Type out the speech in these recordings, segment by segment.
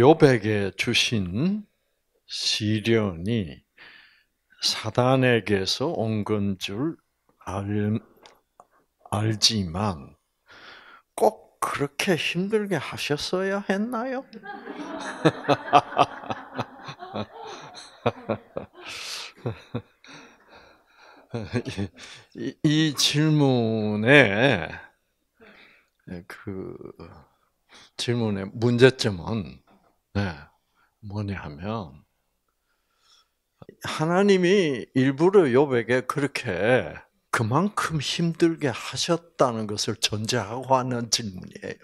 요백에 주신 시련이 사단에게서 온 건 줄 알지만 꼭 그렇게 힘들게 하셨어야 했나요? 이, 이, 질문에 그 질문의 문제점은 네. 뭐냐 하면, 하나님이 일부러 욥에게 그렇게 그만큼 힘들게 하셨다는 것을 전제하고 하는 질문이에요.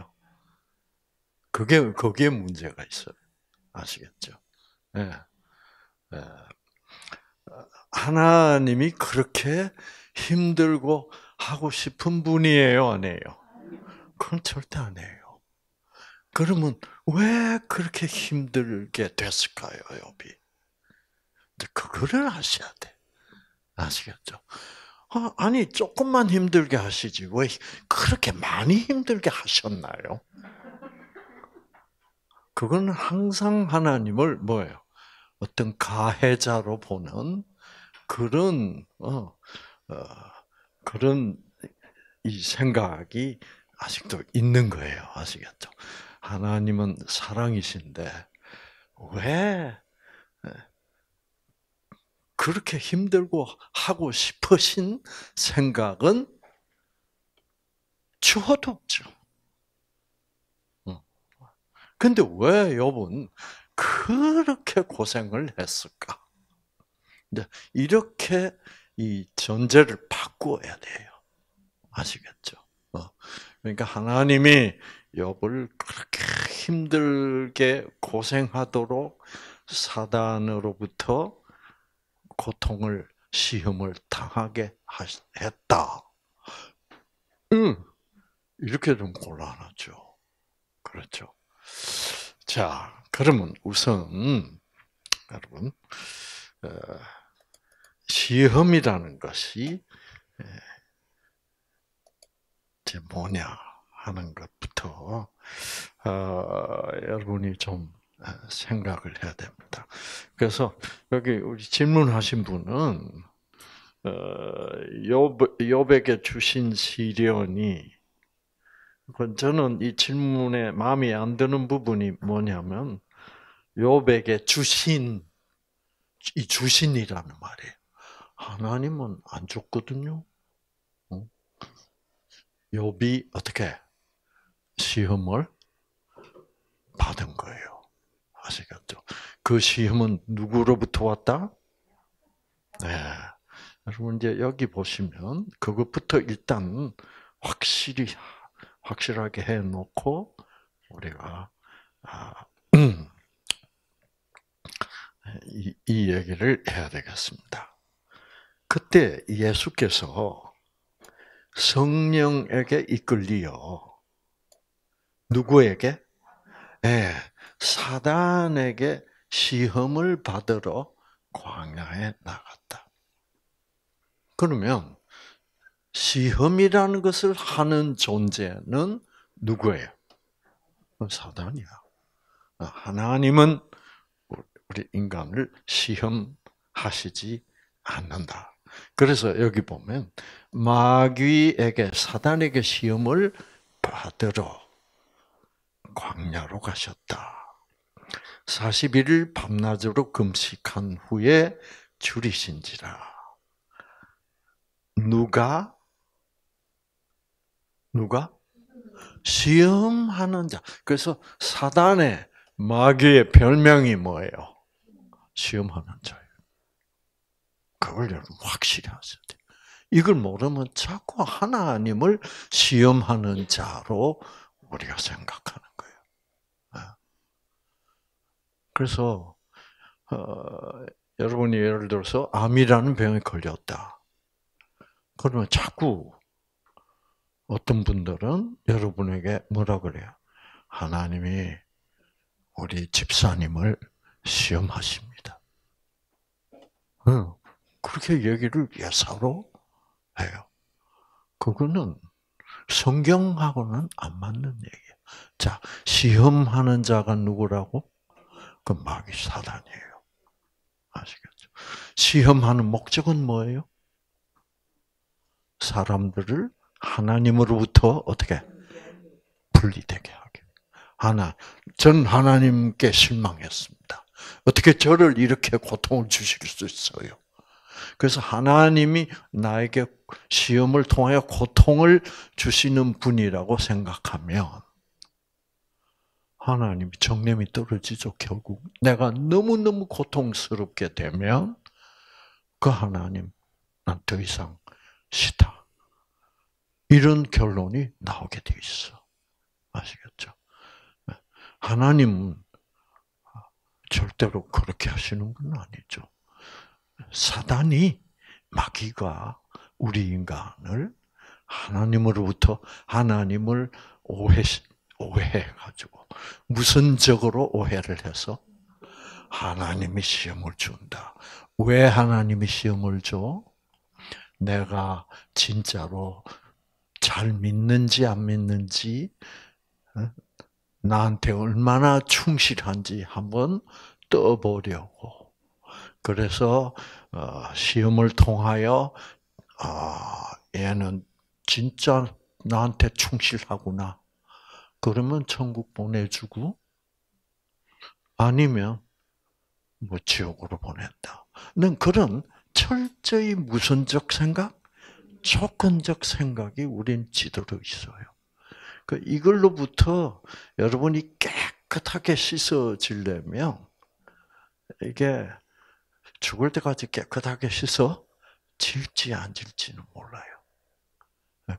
그게 거기에 문제가 있어요. 아시겠죠? 예. 예. 하나님이 그렇게 힘들고 하고 싶은 분이에요, 아니에요? 그건 절대 아니에요. 그러면 왜 그렇게 힘들게 됐을까요, 욥이? 그거를 아셔야 돼. 아시겠죠? 아, 니 조금만 힘들게 하시지 왜 그렇게 많이 힘들게 하셨나요? 그건 항상 하나님을 뭐예요? 어떤 가해자로 보는 그런 어, 어, 그런 이 생각이 아직도 있는 거예요. 아시겠죠? 하나님은 사랑이신데 왜 예, 그렇게 힘들고 하고 싶으신 생각은 추호도 없죠. 음. 근데 왜 욥은 그렇게 고생을 했을까? 이렇게 이 전제를 바꾸어야 돼요. 아시겠죠? 어. 그러니까 하나님이 욥을 그렇게 힘들게 고생하도록 사단으로부터 고통을 시험을 당하게 했다. 응. 이렇게 좀 곤란하죠. 그렇죠. 자, 그러면 우선 여러분 어, 시험이라는 것이 이제 뭐냐? 하는 것부터 어, 여러분이 좀 어, 생각을 해야 됩니다. 그래서 여기 우리 질문하신 분은 어, 요백에 주신 시련이 저는 이 질문에 마음에 안 드는 부분이 뭐냐면 요백에 주신 이 주신이라는 말이에요. 하나님은 안 줬거든요. 어? 요비 어떻게 시험을 받은 거예요. 아시겠죠? 그 시험은 누구로부터 왔다? 네. 여러분 이제 여기 보시면 그것부터 일단 확실히 확실하게 해놓고 우리가 아, 이, 이 얘기를 해야 되겠습니다. 그때 예수께서 성령에게 이끌리어 누구에게? 예, 사단에게 시험을 받으러 광야에 나갔다. 그러면 시험이라는 것을 하는 존재는 누구예요? 사단이야. 하나님은 우리 인간을 시험하시지 않는다. 그래서 여기 보면 마귀에게 사단에게 시험을 받으러 광야로 가셨다. 41일 밤낮으로 금식한 후에 줄이신지라. 누가 누가 시험하는 자. 그래서 사단의 마귀의 별명이 뭐예요? 시험하는 자예요. 그걸 여러분 확실히 하셔야 돼요. 이걸 모르면 자꾸 하나님을 시험하는 자로 우리가 생각하는 거예요. 그래서 어, 여러분이 예를 들어서 암이라는 병에 걸렸다. 그러면 자꾸 어떤 분들은 여러분에게 뭐라 그래요? 하나님이 우리 집사님을 시험하십니다. 응. 그렇게 얘기를 예사로 해요. 그거는 성경하고는 안 맞는 얘기예요. 자, 시험하는 자가 누구라고? 그 마귀 사단이에요. 아시겠죠? 시험하는 목적은 뭐예요? 사람들을 하나님으로부터 어떻게 분리되게 하게. 하나, 전 하나님께 실망했습니다. 어떻게 저를 이렇게 고통을 주실 수 있어요? 그래서 하나님이 나에게 시험을 통하여 고통을 주시는 분이라고 생각하면 하나님이 정념이 떨어지죠, 결국. 내가 너무너무 고통스럽게 되면 그 하나님, 난 더 이상 싫다. 이런 결론이 나오게 돼 있어. 아시겠죠? 하나님은 절대로 그렇게 하시는 건 아니죠. 사단이 마귀가 우리 인간을 하나님으로부터 하나님을 오해 오해해 가지고 무선적으로 오해를 해서 하나님이 시험을 준다. 왜 하나님이 시험을 줘? 내가 진짜로 잘 믿는지 안 믿는지 어? 나한테 얼마나 충실한지 한번 떠보려고. 그래서 어, 시험을 통하여 아, 얘는 진짜 나한테 충실하구나. 그러면 천국 보내주고 아니면 뭐 지옥으로 보낸다. 는 그런 철저히 무선적 생각, 조건적 생각이 우린 지도로 있어요. 그 이걸로부터 여러분이 깨끗하게 씻어지려면 이게 죽을 때까지 깨끗하게 씻어 질지 안 질지는 몰라요.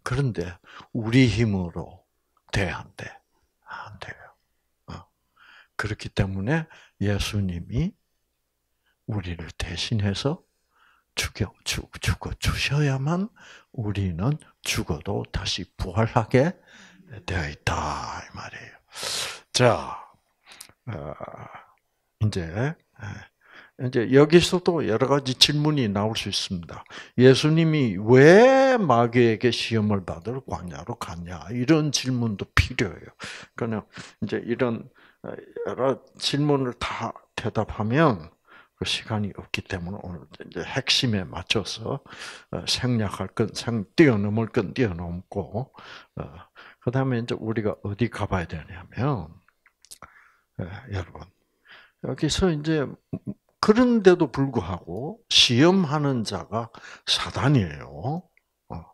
그런데 우리 힘으로 돼, 안 돼. 안 돼요. 아, 어. 그렇기 때문에 예수님이 우리를 대신해서 죽여, 죽, 죽어 주셔야만 우리는 죽어도 다시 부활하게 되어 있다. 이 말이에요. 자, 어, 이제, 이제 여기서도 여러 가지 질문이 나올 수 있습니다. 예수님이 왜 마귀에게 시험을 받을 광야로 갔냐 이런 질문도 필요해요. 그냥 이제 이런 어, 여러 질문을 다 대답하면 그 시간이 없기 때문에 오늘 이제 핵심에 맞춰서 어, 생략할 건 생, 뛰어넘을 건 뛰어넘고, 어, 그 다음에 이제 우리가 어디 가봐야 되냐면, 여러분, 여기서 이제 그런데도 불구하고 시험하는 자가 사단이에요. 어.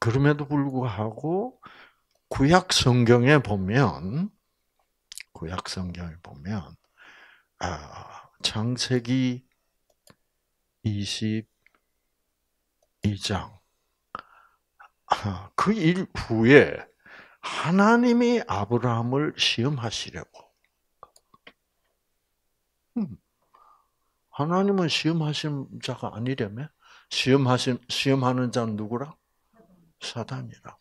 그럼에도 불구하고 구약 성경에 보면 구약 성경에 보면 아, 창세기 22장 아, 그이후에 하나님이 아브라함을 시험하시려고 음. 하나님은 시험하신 자가 아니라며? 시험하신, 시험하는 자는 누구라? 사단이라.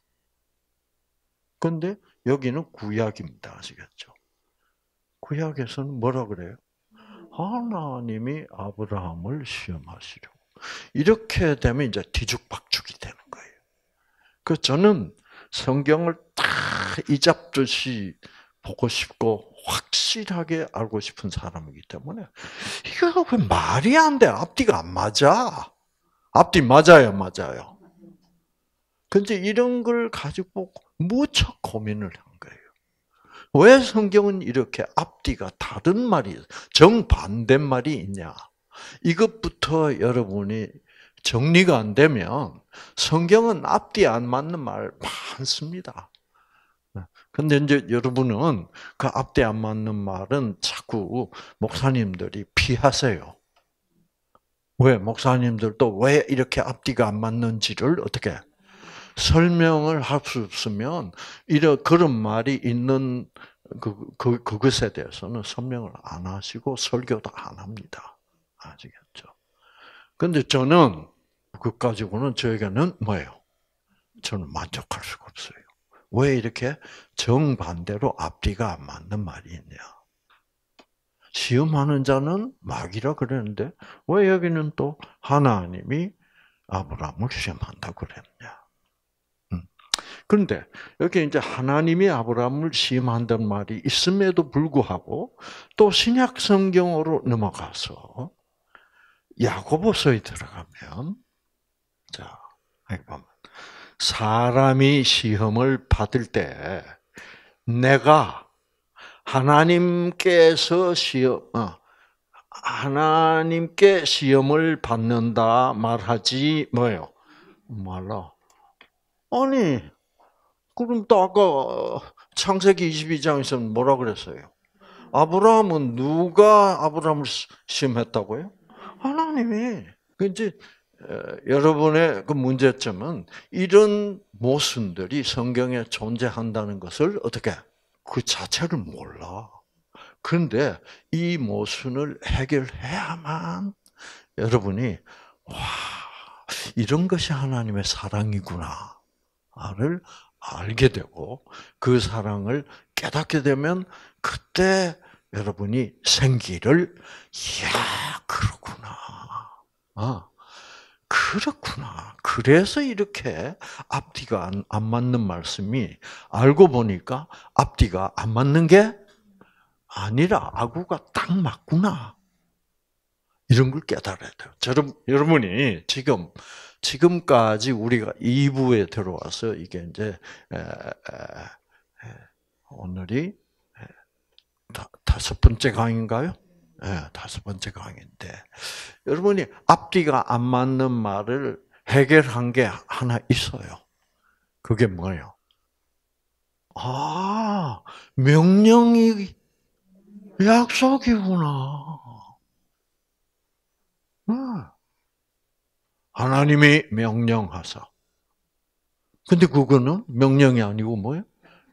근데 여기는 구약입니다. 아시겠죠? 구약에서는 뭐라 그래요? 하나님이 아브라함을 시험하시려고. 이렇게 되면 이제 뒤죽박죽이 되는 거예요. 그 저는 성경을 다 이잡듯이 보고 싶고 확실하게 알고 싶은 사람이기 때문에 이거 왜 말이 안 돼? 앞뒤가 안 맞아. 앞뒤 맞아요, 맞아요. 근데 이런 걸 가지고 무척 고민을 한 거예요. 왜 성경은 이렇게 앞뒤가 다른 말이 정반대 말이 있냐? 이것부터 여러분이 정리가 안 되면 성경은 앞뒤 안 맞는 말 많습니다. 네. 근데 이제 여러분은 그 앞뒤 안 맞는 말은 자꾸 목사님들이 피하세요. 왜 목사님들도 왜 이렇게 앞뒤가 안 맞는지를 어떻게 설명을 할 수 없으면 이런 그런 말이 있는 그, 그 그것에 대해서는 설명을 안 하시고 설교도 안 합니다. 아시겠죠? 근데 저는 그것 가지고는 저에게는 뭐예요? 저는 만족할 수가 없어요. 왜 이렇게 정반대로 앞뒤가 안 맞는 말이 있냐? 시험하는 자는 마귀라 그랬는데 왜 여기는 또 하나님이 아브라함을 시험한다 그랬냐? 음. 그런데 여기 이제 하나님이 아브라함을 시험한단 말이 있음에도 불구하고 또 신약 성경으로 넘어가서 야고보서에 들어가면 자, 보면 사람이 시험을 받을 때 내가 하나님께서 시험 어, 하나님께 시험을 받는다 말하지 뭐요 말라. 아니 그럼 또 아까 창세기 22장에서 뭐라 그랬어요? 아브라함은 누가 아브라함을 시험했다고요? 하나님이. 그러니 여러분의 그 문제점은 이런 모순들이 성경에 존재한다는 것을 어떻게 그 자체를 몰라. 그런데 이 모순을 해결해야만 여러분이 와 이런 것이 하나님의 사랑이구나를 알게 되고 그 사랑을 깨닫게 되면 그때 여러분이 생기를 야 그렇구나. 아. 그렇구나. 그래서 이렇게 앞뒤가 안, 안 맞는 말씀이 알고 보니까 앞뒤가 안 맞는 게 아니라 아구가 딱 맞구나. 이런 걸 깨달아야 돼요. 저름, 여러분이 지금, 지금까지 우리가 2부에 들어와서 이게 이제, 에, 에, 오늘이 다, 다섯 번째 강인가요? 의 예, 다섯 번째 강의인데 여러분이 앞뒤가 안 맞는 말을 해결한 게 하나 있어요. 그게 뭐예요? 아, 명령이 약속이구나. 네. 하나님이 명령하사. 근데 그거는 명령이 아니고 뭐예요?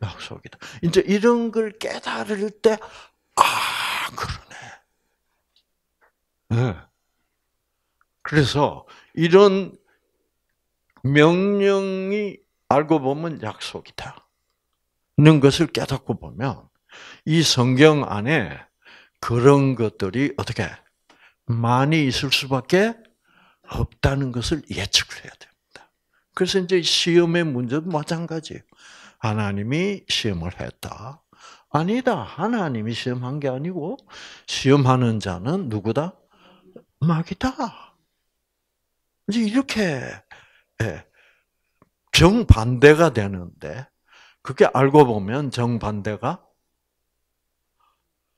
약속이다. 이제 이런 걸 깨달을 때, 아, 그러네. 네. 그래서 이런 명령이 알고 보면 약속이다. 는 것을 깨닫고 보면 이 성경 안에 그런 것들이 어떻게 많이 있을 수밖에 없다는 것을 예측을 해야 됩니다. 그래서 이제 시험의 문제도 마찬가지예요. 하나님이 시험을 했다. 아니다. 하나님이 시험한 게 아니고 시험하는 자는 누구다? 마귀다. 이제 이렇게 예, 정반대가 되는데 그게 알고 보면 정반대가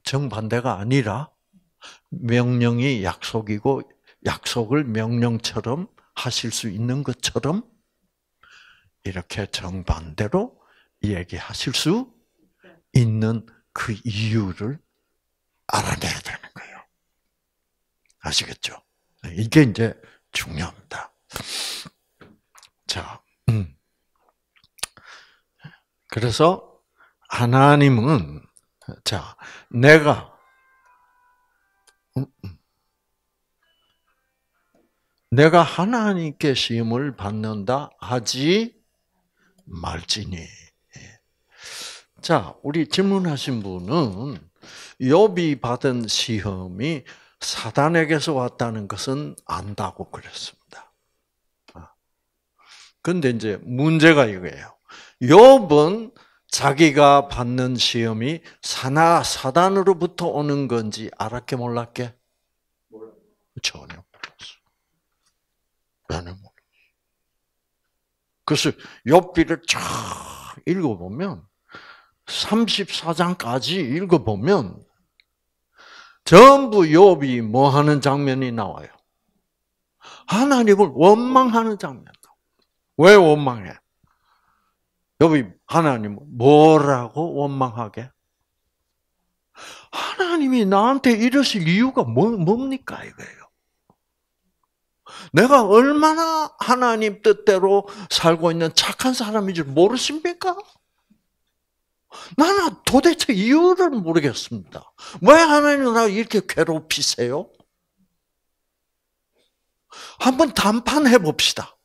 정반대가 아니라 명령이 약속이고 약속을 명령처럼 하실 수 있는 것처럼 이렇게 정반대로 얘기하실 수 있는 그 이유를 알아내야 됩니다. 아시겠죠? 네, 이게 이제 중요합니다. 자, 음. 그래서 하나님은 자 내가 음, 음. 내가 하나님께 시험을 받는다 하지 말지니. 자, 우리 질문하신 분은 요비 받은 시험이 사단에게서 왔다는 것은 안다고 그랬습니다. 아. 근데 이제 문제가 이거예요. 욥은 자기가 받는 시험이 사나 사단으로부터 오는 건지 알았게 몰랐게? 전혀 몰랐어. 나는 몰랐어. 그래서 욥비를 쫙 읽어보면 34장까지 읽어보면 전부 욥이 뭐 하는 장면이 나와요. 하나님을 원망하는 장면. 왜 원망해? 욥이 하나님 뭐라고 원망하게? 하나님이 나한테 이러실 이유가 뭐, 뭡니까 이거예요. 내가 얼마나 하나님 뜻대로 살고 있는 착한 사람인 줄 모르십니까? 나는 도대체 이유를 모르겠습니다. 왜 하나님 나 이렇게 괴롭히세요? 한번 담판해 봅시다.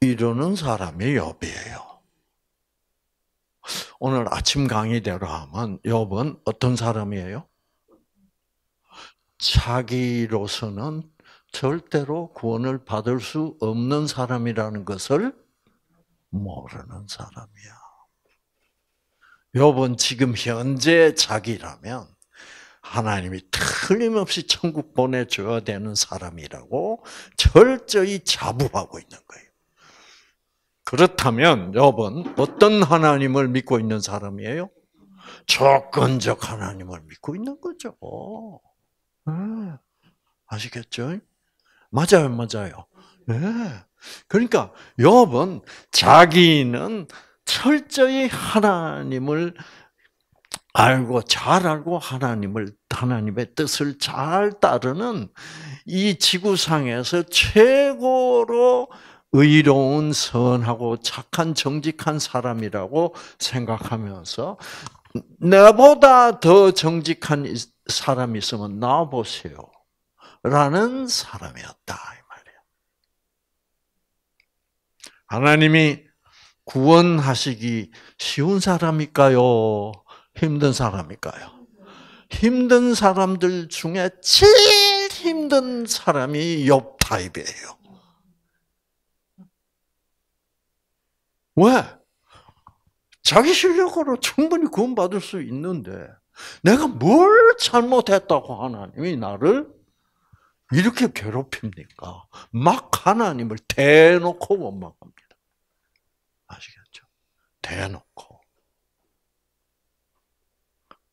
이러는 사람이 욥이에요. 오늘 아침 강의대로 하면 욥은 어떤 사람이에요? 자기로서는 절대로 구원을 받을 수 없는 사람이라는 것을 모르는 사람이야. 욥은 지금 현재 자기라면 하나님이 틀림없이 천국 보내줘야 되는 사람이라고 철저히 자부하고 있는 거예요. 그렇다면 욥은 어떤 하나님을 믿고 있는 사람이에요? 조건적 하나님을 믿고 있는 거죠. 예. 아시겠죠? 맞아요, 맞아요. 예. 그러니까 욥은 자기는 철저히 하나님을 알고 잘 알고 하나님을 하나님의 뜻을 잘 따르는 이 지구상에서 최고로 의로운 선하고 착한 정직한 사람이라고 생각하면서 내보다 더 정직한 사람이 있으면 나와 보세요. 라는 사람이었다 이 말이야. 하나님이 구원하시기 쉬운 사람일까요? 힘든 사람일까요? 힘든 사람들 중에 제일 힘든 사람이 욥 타입이에요. 왜? 자기 실력으로 충분히 구원받을 수 있는데 내가 뭘 잘못했다고 하나님이 나를 이렇게 괴롭힙니까? 막 하나님을 대놓고 원망합니다. 아시겠죠? 대놓고.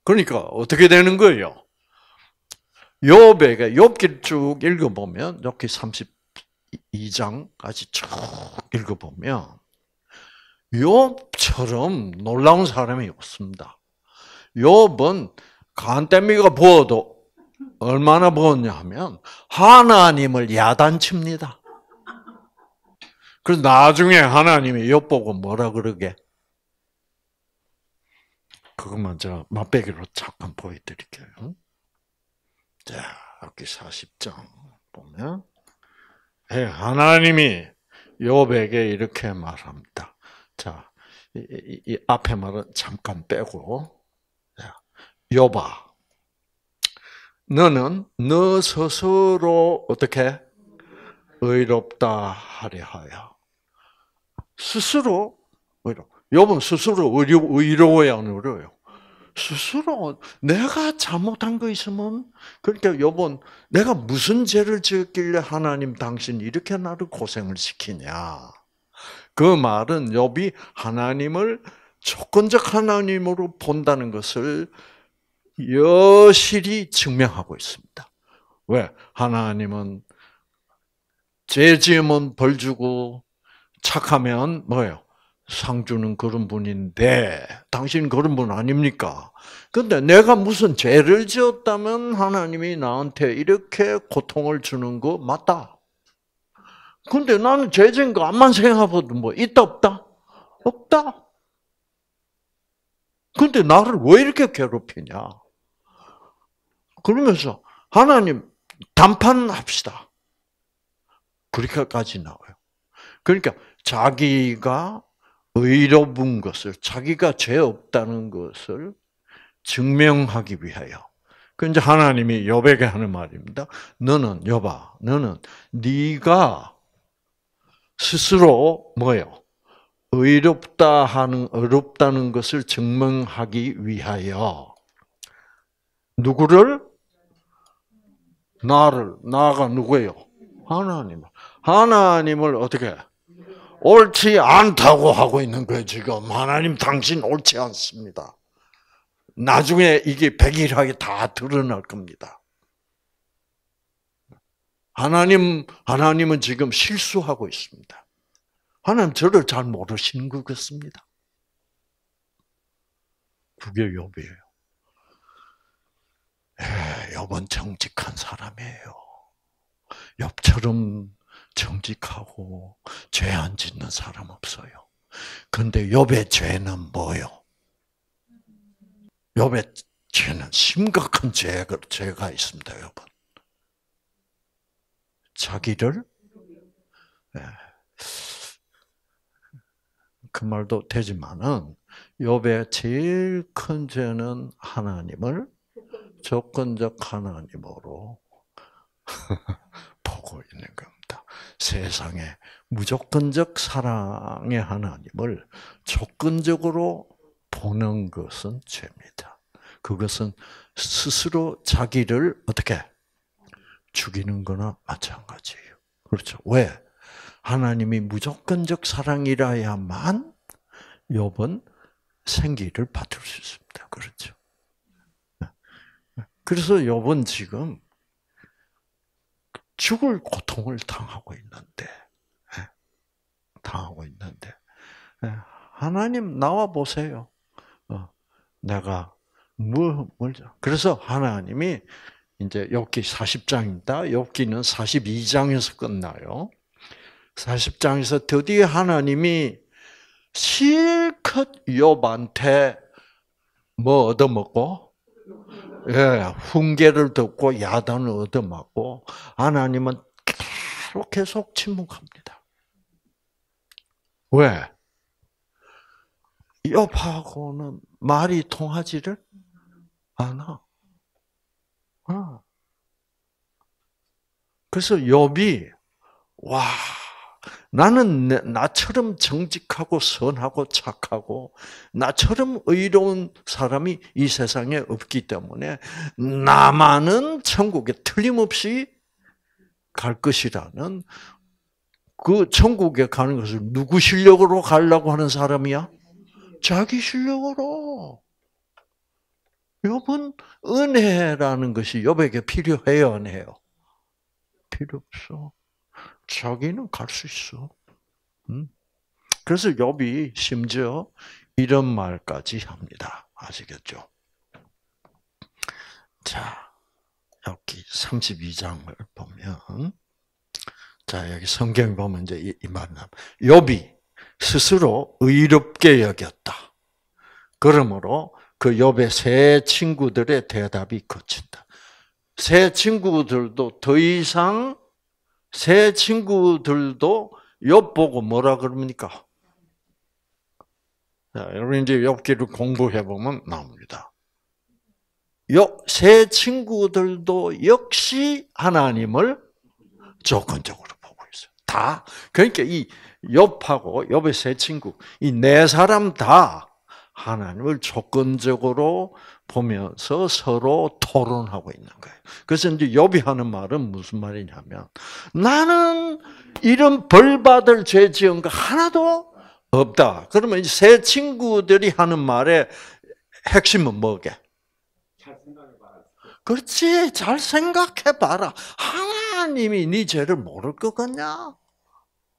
그러니까 어떻게 되는 거예요? 욥에게 욥기를 쭉 읽어보면 욥기 32장까지 쭉 읽어보면 욥처럼 놀라운 사람이 없습니다. 욥은 간땜미가 부어도 얼마나 부었냐 하면 하나님을 야단칩니다. 그래서 나중에 하나님이 엿보고 뭐라 그러게? 그것만 제가 맛배기로 잠깐 보여드릴게요. 자, 여기 40장 보면 예, 하나님이 요백에 이렇게 말합니다. 자, 이, 이, 이 앞에 말은 잠깐 빼고 요바 너는 너 스스로 어떻게 의롭다 하려 하여. 스스로 의롭. 욥은 스스로 의로, 의로워야 안 의로워요. 스스로 내가 잘못한 거 있으면 그러니까 욥은 내가 무슨 죄를 지었길래 하나님 당신 이렇게 나를 고생을 시키냐. 그 말은 욥이 하나님을 조건적 하나님으로 본다는 것을 여실히 증명하고 있습니다. 왜? 하나님은 죄 지으면 벌 주고 착하면 뭐예요? 상 주는 그런 분인데 당신 그런 분 아닙니까? 근데 내가 무슨 죄를 지었다면 하나님이 나한테 이렇게 고통을 주는 거 맞다. 근데 나는 죄진 것만 생각해도 뭐 있다 없다? 없다. 근데 나를 왜 이렇게 괴롭히냐? 그러면서 하나님 담판합시다. 그렇게까지 나와요. 그러니까 자기가 의로운 것을, 자기가 죄 없다는 것을 증명하기 위하여. 그런데 하나님이 여백에 하는 말입니다. 너는 여봐, 너는 네가 스스로 뭐요? 의롭다 하는 의롭다는 것을 증명하기 위하여 누구를 나를 나가 누구예요? 하나님을 하나님을 어떻게 옳지 않다고 하고 있는 거예요 지금 하나님 당신 옳지 않습니다. 나중에 이게 백일하게 다 드러날 겁니다. 하나님 하나님은 지금 실수하고 있습니다. 하나님 저를 잘 모르시는 것 같습니다. 그게 욥이에요. 예, 욥은 정직한 사람이에요. 옆처럼 정직하고 죄 안 짓는 사람 없어요. 근데 욥의 죄는 뭐요? 욥의 죄는 심각한 죄가, 죄가 있습니다, 여러분. 자기를 예. 그 말도 되지만은 욥의 제일 큰 죄는 하나님을 조건적 하나님으로 보고 있는 겁니다. 세상에 무조건적 사랑의 하나님을 조건적으로 보는 것은 죄입니다. 그것은 스스로 자기를 어떻게 죽이는 거나 마찬가지예요. 그렇죠. 왜? 하나님이 무조건적 사랑이라야만 욥은 생기를 받을 수 있습니다. 그렇죠. 네. 그래서 욥은 지금 죽을 고통을 당하고 있는데, 예, 당하고 있는데, 예, 하나님 나와 보세요. 어, 내가 뭘, 그래서 하나님이 이제 욥기 40장입니다. 욥기는 42장에서 끝나요. 40장에서 드디어 하나님이 실컷 욥한테 뭐 얻어먹고 예, 훈계를 듣고 야단을 얻어맞고 하나님은 계속 계속 침묵합니다. 왜? 옆하고는 말이 통하지를 않아. 아. 그래서 욥이 와 나는 나처럼 정직하고 선하고 착하고 나처럼 의로운 사람이 이 세상에 없기 때문에 나만은 천국에 틀림없이 갈 것이라는 그 천국에 가는 것을 누구 실력으로 가려고 하는 사람이야? 자기 실력으로. 욥분 은혜라는 것이 욥에게 필요해요, 안 해요? 필요 없어. 자기는 갈 수 있어. 응? 음? 그래서 욥이 심지어 이런 말까지 합니다. 아시겠죠? 자, 여기 32장을 보면 자, 여기 성경 보면 이제 이, 이만 욥이 스스로 의롭게 여겼다. 그러므로 그 욥의 세 친구들의 대답이 거친다. 세 친구들도 더 이상 새 친구들도 욥 보고 뭐라 그럽니까? 여러분 이제 욥기를 공부해 보면 나옵니다. 새 친구들도 역시 하나님을 조건적으로 보고 있어요. 다 그러니까 이 욥하고 욥의 새 친구 이 네 사람 다 하나님을 조건적으로 보면서 서로 토론하고 있는 거예요. 그래서 이제 욥이 하는 말은 무슨 말이냐면 나는 이런 벌 받을 죄 지은 거 하나도 없다. 그러면 이제 새 친구들이 하는 말의 핵심은 뭐게? 그렇지. 잘 생각해 봐라. 하나님이 네 죄를 모를 것 같냐?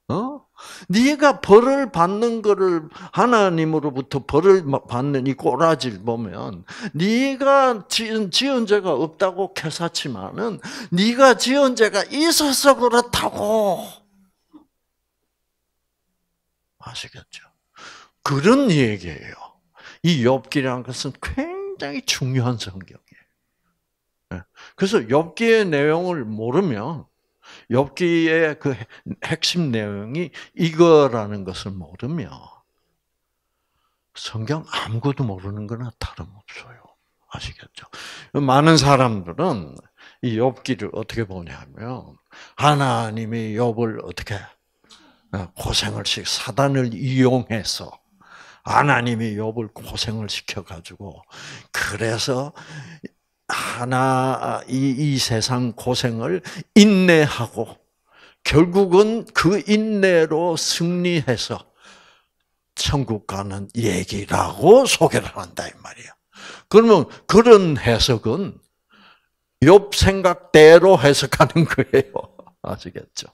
어? 네가 벌을 받는 거를 하나님으로부터 벌을 받는 이 꼬라지를 보면 네가 지은, 지은 죄가 없다고 캐사치만은 네가 지은 죄가 있어서 그렇다고 아시겠죠? 그런 얘기예요. 이 엽기라는 것은 굉장히 중요한 성경이에요. 예. 그래서 엽기의 내용을 모르면 엽기의 그 핵심 내용이 이거라는 것을 모르면 성경 아무것도 모르는 거나 다름없어요. 아시겠죠? 많은 사람들은 이 엽기를 어떻게 보냐면 하나님이 엽을 어떻게 고생을씩 사단을 이용해서 하나님이 욥을 고생을 시켜 가지고 그래서 하나 아, 이, 이 세상 고생을 인내하고 결국은 그 인내로 승리해서 천국 가는 얘기라고 소개를 한다 이 말이야. 그러면 그런 해석은 옆 생각대로 해석하는 거예요. 아시겠죠?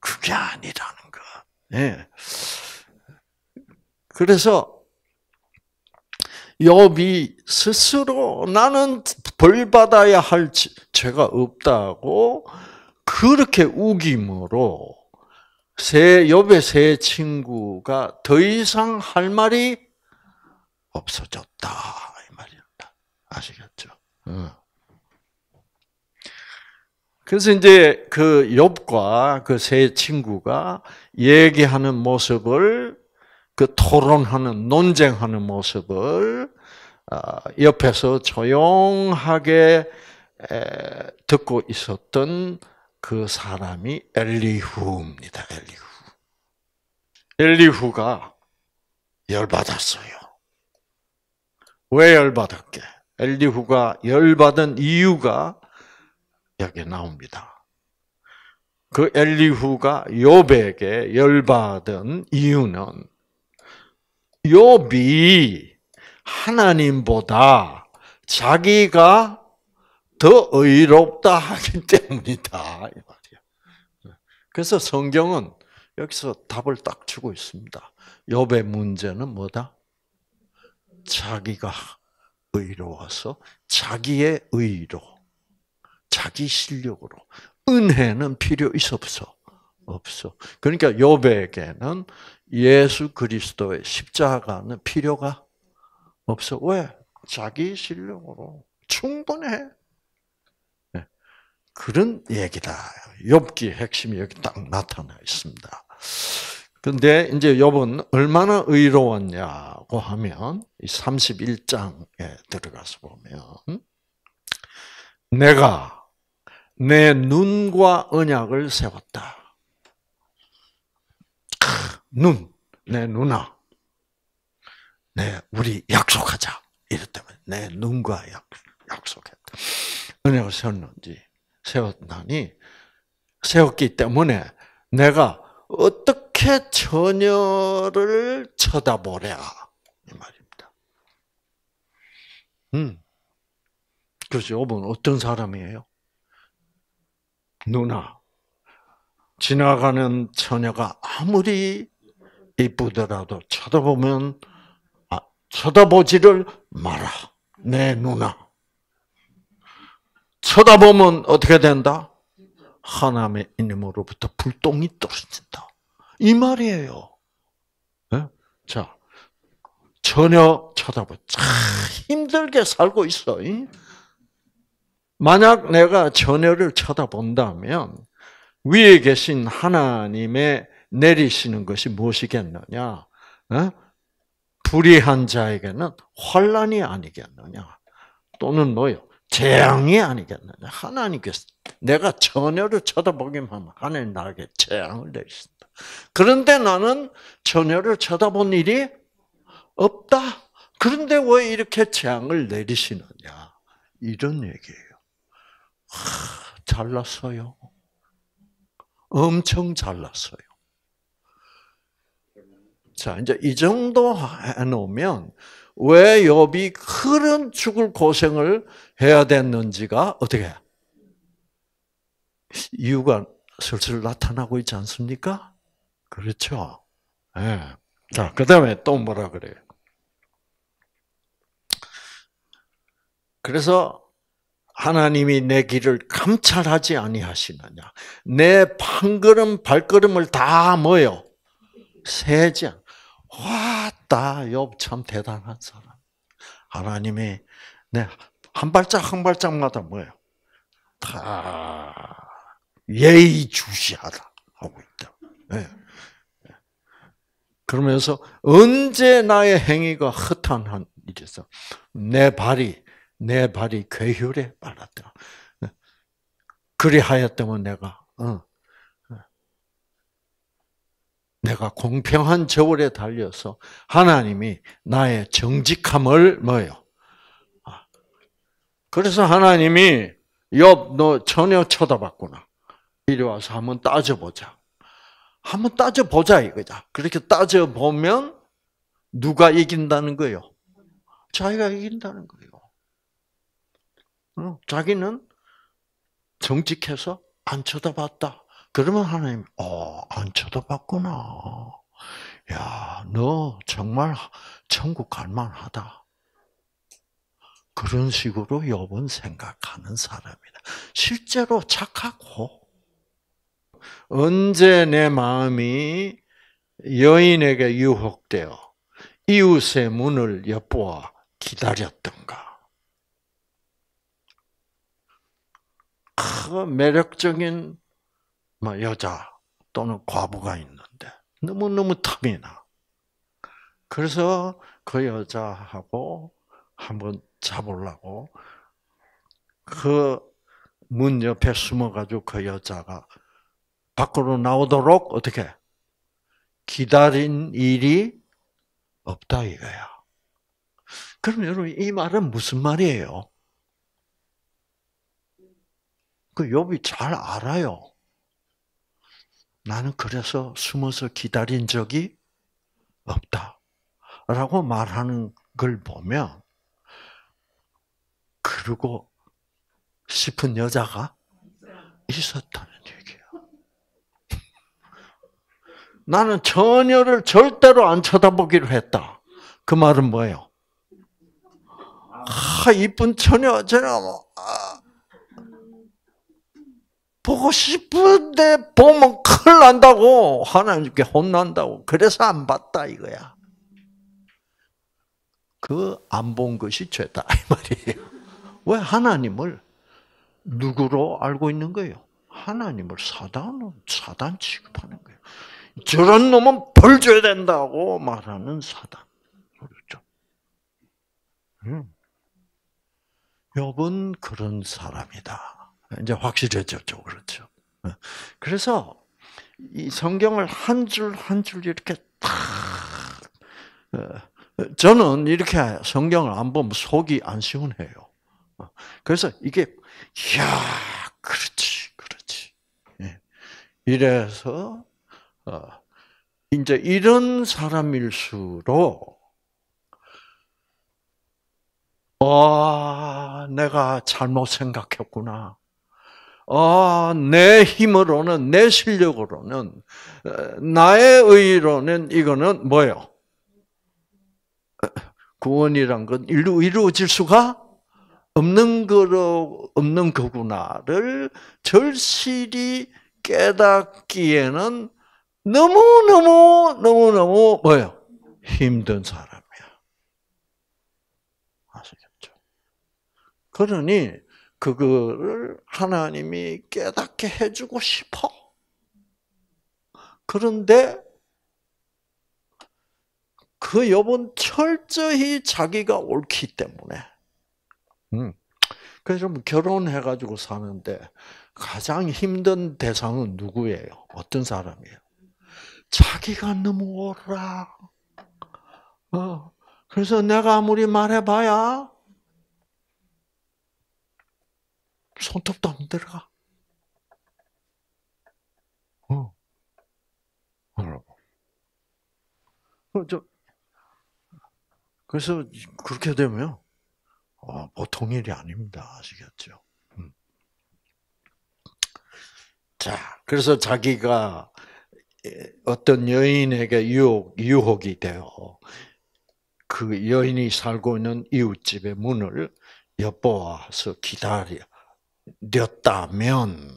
그게 아니라는 거. 예. 그래서 욥이 스스로 나는 벌 받아야 할 죄가 없다고 그렇게 우김으로 세 욥의 세 친구가 더 이상 할 말이 없어졌다 이 말입니다. 아시겠죠? 어. 그래서 이제 그 욥과 그세 친구가 얘기하는 모습을 그 토론하는 논쟁하는 모습을 아, 옆에서 조용하게 듣고 있었던 그 사람이 엘리후입니다. 엘리후. 엘리후가 열받았어요. 왜 열받았게? 엘리후가 열받은 이유가 여기 나옵니다. 그 엘리후가 요백에 열받은 이유는 욥이 하나님보다 자기가 더 의롭다 하기 때문이다. 그래서 성경은 여기서 답을 딱 주고 있습니다. 욥의 문제는 뭐다? 자기가 의로워서 자기의 의로, 자기 실력으로 은혜는 필요 있어 없어. 없어. 그러니까 욥에게는 예수 그리스도의 십자가는 필요가 없어. 왜? 자기 실력으로 충분해. 네. 그런 얘기다. 욥기 핵심이 여기 딱 나타나 있습니다. 근데 이제 욥은 얼마나 의로웠냐고 하면 이 31장에 들어가서 보면 내가 내 눈과 언약을 세웠다. 눈, 내 누나, 네, 우리 약속하자. 이랬다면 내 눈과 약, 약속했다. 은혜가 세웠는지 세웠다니 세웠기 때문에 내가 어떻게 처녀를 쳐다보랴 이 말입니다. 음, 그래서 여러분 어떤 사람이에요? 누나, 지나가는 처녀가 아무리 이쁘더라도 쳐다보면 아, 쳐다보지를 마라. 내 누나. 쳐다보면 어떻게 된다? 하나님의 이름으로부터 불똥이 떨어진다. 이 말이에요. 네? 자, 전혀 쳐다보. 참 힘들게 살고 있어. 만약 내가 전혀를 쳐다본다면 위에 계신 하나님의 내리시는 것이 무엇이겠느냐? 어? 불의한 자에게는 환란이 아니겠느냐? 또는 뭐요? 재앙이 아니겠느냐? 하나님께서 내가 전혀를 쳐다보기만 하면 하나님 나에게 재앙을 내리신다. 그런데 나는 전혀를 쳐다본 일이 없다. 그런데 왜 이렇게 재앙을 내리시느냐? 이런 얘기예요. 하, 잘났어요. 엄청 잘났어요. 자, 이제 이 정도 해놓으면 왜 욥이 그런 죽을 고생을 해야 됐는지가 어떻게 이유가 슬슬 나타나고 있지 않습니까? 그렇죠. 예. 네. 자, 그다음에 또 뭐라 그래요? 그래서 하나님이 내 길을 감찰하지 아니하시느냐? 내 판걸음 발걸음을 다 모여 세지 와따 욥참 대단한 사람. 하나님이 내 한 발짝 한 발짝마다 뭐요다 예의주시하다 하고 있다. 네. 그러면서 언제 나의 행위가 허탄한 일이서 내 발이 내 발이 괴혈에 빨았다. 그리하였다면 내가 어, 내가 공평한 저울에 달려서 하나님이 나의 정직함을 뭐요? 아, 그래서 하나님이 엽너 전혀 쳐다봤구나. 이리 와서 한번 따져보자. 한번 따져보자 이거다. 그렇게 따져보면 누가 이긴다는 거요? 자기가 이긴다는 거예요. 자기는 정직해서 안 쳐다봤다. 그러면 하나님, 어, 안 쳐다봤구나. 야, 너 정말 천국 갈 만하다. 그런 식으로 여분 생각하는 사람이다. 실제로 착하고 언제 내 마음이 여인에게 유혹되어 이웃의 문을 엿보아 기다렸던가. 매력적인 뭐 여자 또는 과부가 있는데 너무너무 탐이 나. 그래서 그 여자하고 한번 잡으려고 그 문 옆에 숨어가지고 그 여자가 밖으로 나오도록 어떻게 기다린 일이 없다 이거야. 그럼 여러분 이 말은 무슨 말이에요? 그 욥이 잘 알아요. 나는 그래서 숨어서 기다린 적이 없다. 라고 말하는 걸 보면, 그러고 싶은 여자가 있었다는 얘기야. 나는 처녀를 절대로 안 쳐다보기로 했다. 그 말은 뭐예요? 아, 이쁜 처녀, 저녀, 뭐, 아, 보고 싶은데 보면 큰일 난다고 하나님께 혼난다고 그래서 안 봤다 이거야. 그 안 본 것이 죄다 이 말이에요. 왜 하나님을 누구로 알고 있는 거예요? 하나님을 사단으 사단 취급하는 거예요. 저런 놈은 벌 줘야 된다고 말하는 사단. 그렇죠? 음. 욥은 그런 사람이다. 이제 확실해졌죠. 그렇죠. 어. 그래서 이 성경을 한 줄 한 줄 이렇게 탁 어, 어, 저는 이렇게 성경을 안 보면 속이 안 시원해요. 그래서 이게 야 그렇지 그렇지 예. 이래서 이제 이런 사람일수록 아 내가 잘못 생각했구나 아, 내 힘으로는, 내 실력으로는, 어, 나의 의로는 이거는 뭐예요? 구원이란 건 이루, 이루어질 수가 없는 거로, 없는 거구나를 절실히 깨닫기에는 너무너무, 너무너무 뭐예요? 힘든 사람이야. 아시겠죠? 그러니, 그거를 하나님이 깨닫게 해주고 싶어. 그런데 그 여분 철저히 자기가 옳기 때문에. 음. 그래서 결혼해가지고 사는데 가장 힘든 대상은 누구예요? 어떤 사람이에요? 자기가 너무 옳아. 어. 그래서 내가 아무리 말해봐야 손톱도 안 들어가. 어. 그러고. 어, 그래서 그렇게 되면 어, 보통 일이 아닙니다. 아시겠죠? 음. 자, 그래서 자기가 어떤 여인에게 유혹, 유혹이 되어 그 여인이 살고 있는 이웃집의 문을 엿보아서 기다려, 되었다면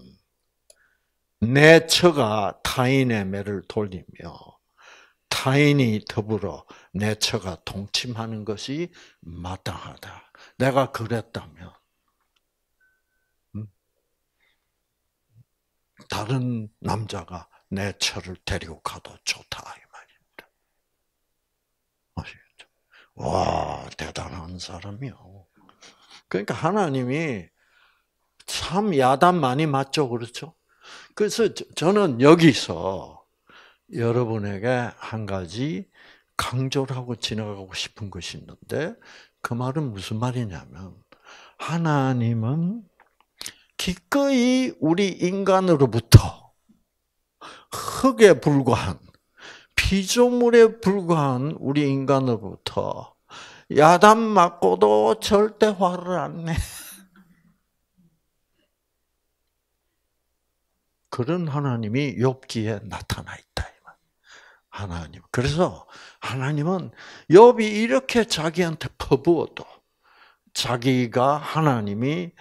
내 처가 타인의 매를 돌리며 타인이 더불어 내 처가 동침하는 것이 마땅하다. 내가 그랬다면 음? 다른 남자가 내 처를 데리고 가도 좋다 이 말입니다. 아시겠죠? 와 대단한 사람이요. 그러니까 하나님이 참 야단 많이 맞죠, 그렇죠? 그래서 저는 여기서 여러분에게 한 가지 강조를 하고 지나가고 싶은 것이 있는데 그 말은 무슨 말이냐면 하나님은 기꺼이 우리 인간으로부터 흙에 불과한 피조물에 불과한 우리 인간으로부터 야단 맞고도 절대 화를 안 내. 그런 하나님이 욥기에 나타나 있다. 하나님. 그래서 하나님은 욥이 이렇게 자기한테 퍼부어도 자기가 하나님이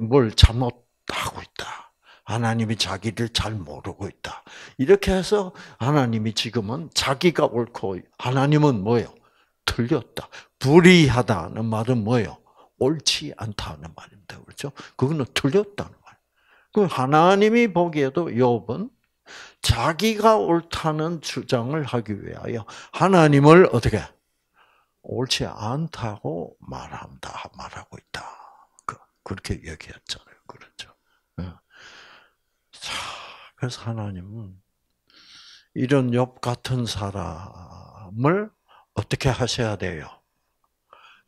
뭘 잘못하고 있다. 하나님이 자기를 잘 모르고 있다. 이렇게 해서 하나님이 지금은 자기가 옳고 하나님은 뭐예요? 틀렸다. 불의하다는 말은 뭐예요? 옳지 않다는 말입니다. 그렇죠? 그거는 틀렸다는 그 하나님이 보기에도 욥은 자기가 옳다는 주장을 하기 위하여 하나님을 어떻게 옳지 않다고 말한다 말하고 있다. 그, 그렇게 얘기했잖아요. 그렇죠. 예. 자, 그래서 하나님은 이런 욥 같은 사람을 어떻게 하셔야 돼요?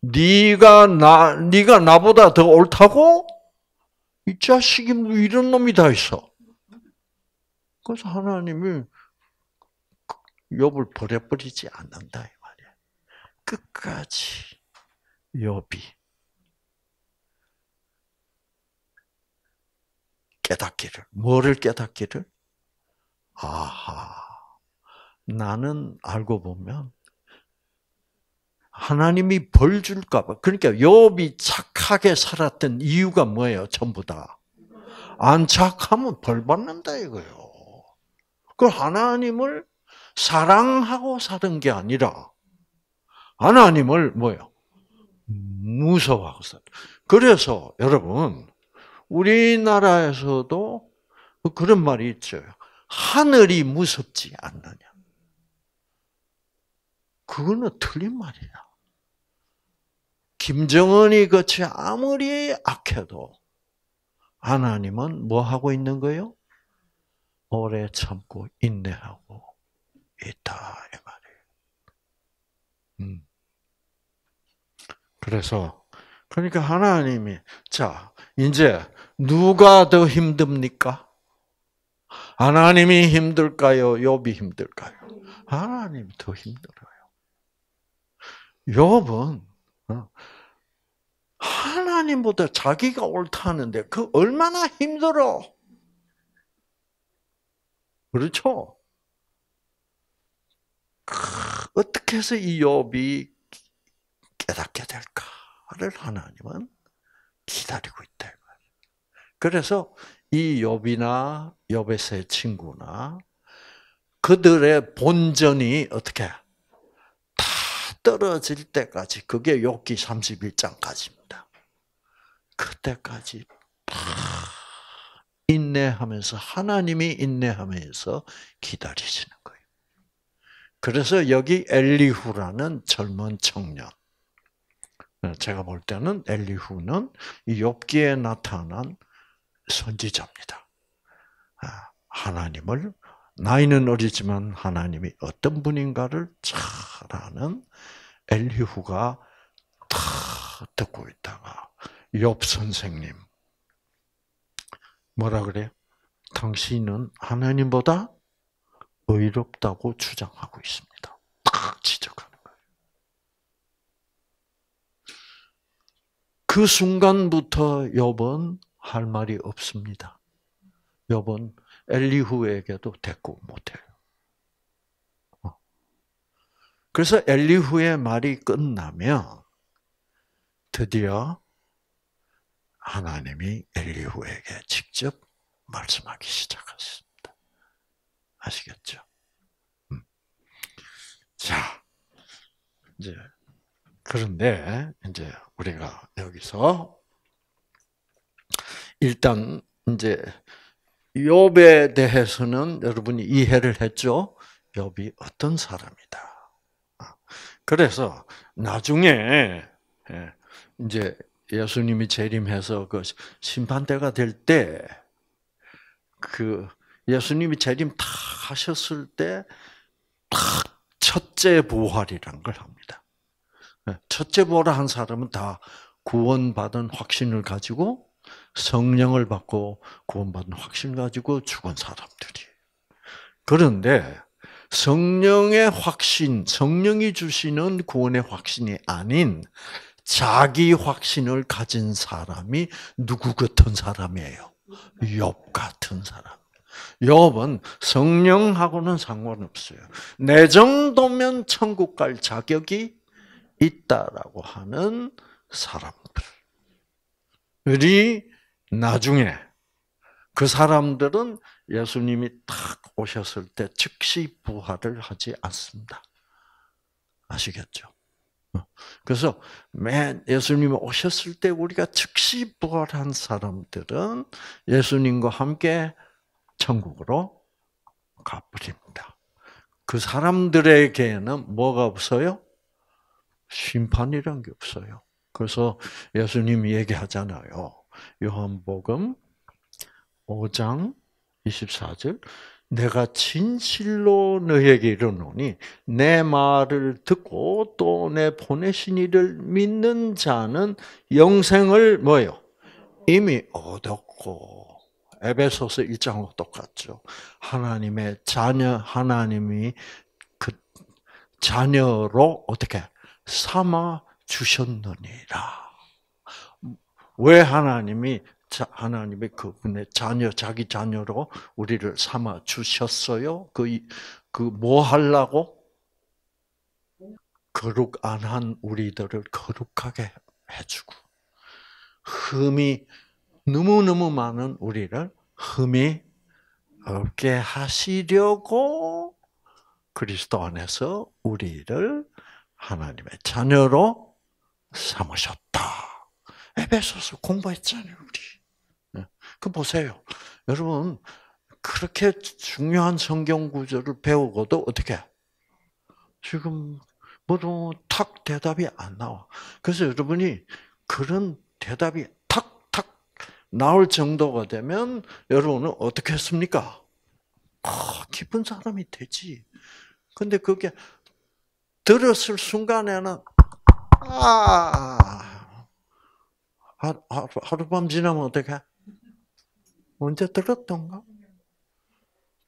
네가 나 네가 나보다 더 옳다고 이 자식이 뭐 이런 놈이 다 있어. 그래서 하나님이 욥을 버려버리지 않는다 이 말이야. 끝까지 욥이 깨닫기를 뭐를 깨닫기를 아하 나는 알고 보면 하나님이 벌 줄까 봐. 그러니까 욥이 착하게 살았던 이유가 뭐예요? 전부 다. 안 착하면 벌 받는다 이거예요. 그 하나님을 사랑하고 사는 게 아니라 하나님을 뭐요? 무서워하고 살. 그래서 여러분 우리나라에서도 뭐 그런 말이 있죠. 하늘이 무섭지 않느냐. 그거는 틀린 말이야. 김정은이 그치 아무리 악해도 하나님은 뭐 하고 있는 거요? 오래 참고 인내하고 있다 이 말이에요. 음. 그래서 그러니까 하나님이 자 이제 누가 더 힘듭니까? 하나님이 힘들까요? 욥이 힘들까요? 하나님더 힘들어요. 욥은 어, 하나님보다 자기가 옳다는데 그 얼마나 힘들어. 그렇죠? 어떻게 해서 이 욥이 깨닫게 될까를 하나님은 기다리고 있다. 그래서 이 욥이나 욥의 세 친구나 그들의 본전이 어떻게 떨어질 때까지 그게 욕기 31장까지입니다. 그때까지 인내하면서 하나님이 인내하면서 기다리시는 거예요. 그래서 여기 엘리후라는 젊은 청년. 네, 제가 볼 때는 엘리후는 욥기에 나타난 선지자입니다. 아, 하나님을 나이는 어리지만 하나님이 어떤 분인가를 잘 아는 엘리후가 다 듣고 있다가 욥 선생님 뭐라 그래 당신은 하나님보다 의롭다고 주장하고 있습니다. 딱 지적하는 거예요. 그 순간부터 욥은 할 말이 없습니다. 욥은 엘리후에게도 대꾸 못해요. 어. 그래서 엘리후의 말이 끝나면 드디어 하나님이 엘리후에게 직접 말씀하기 시작하셨습니다. 아시겠죠? 음. 자, 이제 그런데 이제 우리가 여기서 일단 이제 욥에 대해서는 여러분이 이해를 했죠. 욥이 어떤 사람이다. 아, 그래서 나중에 예, 이제 예수님이 재림해서 그 심판대가 될때그 예수님이 재림 다 하셨을 때딱 첫째 부활이란 걸 합니다. 예, 첫째 부활한 사람은 다 구원받은 확신을 가지고 성령을 받고 구원받은 확신 가지고 죽은 사람들이. 그런데 성령의 확신, 성령이 주시는 구원의 확신이 아닌 자기 확신을 가진 사람이 누구 같은 사람이에요? 욥 같은 사람. 욥은 성령하고는 상관없어요. 내 정도면 천국 갈 자격이 있다라고 하는 사람. 들이 나중에 그 사람들은 예수님이 탁 오셨을 때 즉시 부활을 하지 않습니다. 아시겠죠? 어. 그래서 맨 예수님이 오셨을 때 우리가 즉시 부활한 사람들은 예수님과 함께 천국으로 가버립니다. 그 사람들에게는 뭐가 없어요? 심판이란 게 없어요. 그래서 예수님이 얘기하잖아요. 요한복음 5장 24절 내가 진실로 너에게 이르노니 내 말을 듣고 또 내 보내신 이를 믿는 자는 영생을 뭐요? 이미 얻었고 에베소서 1장하 똑같죠. 하나님의 자녀 하나님이 그 자녀로 어떻게 삼아 주셨느니라. 왜 하나님이 하나님의 그분의 자녀 자기 자녀로 우리를 삼아 주셨어요? 그 그뭐 하려고? 거룩 안한 우리들을 거룩하게 해주고 흠이 너무너무 많은 우리를 흠이 없게 하시려고 그리스도 안에서 우리를 하나님의 자녀로 삼으셨다. 에베소서 공부했잖아요, 우리. 예, 그 보세요. 여러분, 그렇게 중요한 성경 구절을 배우고도 어떻게 지금 뭐로 탁 대답이 안 나와. 그래서 여러분이 그런 대답이 탁탁 나올 정도가 되면 여러분은 어떻게 했습니까? 아, 기쁜 사람이 되지. 근데 그게 들었을 순간에는 아, 하루, 하룻밤 지나면 어떡해? 언제 들었던가?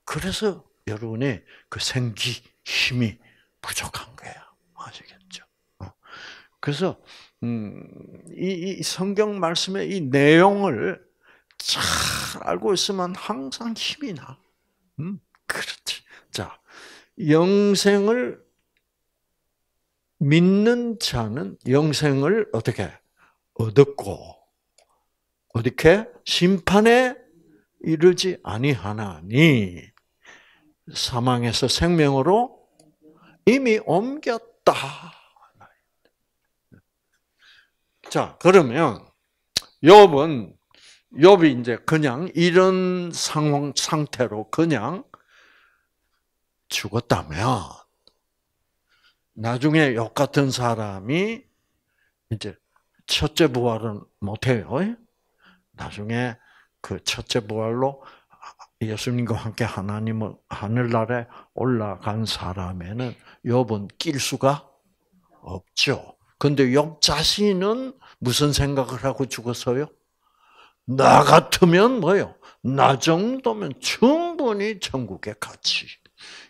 그래서 여러분이 그 생기, 힘이 부족한 거야. 아시겠죠? 어. 그래서, 음, 이, 이 성경 말씀의 이 내용을 잘 알고 있으면 항상 힘이 나. 음, 그렇지. 자, 영생을 믿는 자는 영생을 어떻게 얻었고 어떻게 심판에 이르지 아니하나니 사망에서 생명으로 이미 옮겼다. 자, 그러면 욥은 욥이 이제 그냥 이런 상황 상태로 그냥 죽었다면 나중에 욕 같은 사람이 이제 첫째 부활은 못해요. 나중에 그 첫째 부활로 예수님과 함께 하나님을 하늘나라에 올라간 사람에는 욥은 낄 수가 없죠. 근데 욥 자신은 무슨 생각을 하고 죽었어요? 나 같으면 뭐요? 나 정도면 충분히 천국에 같이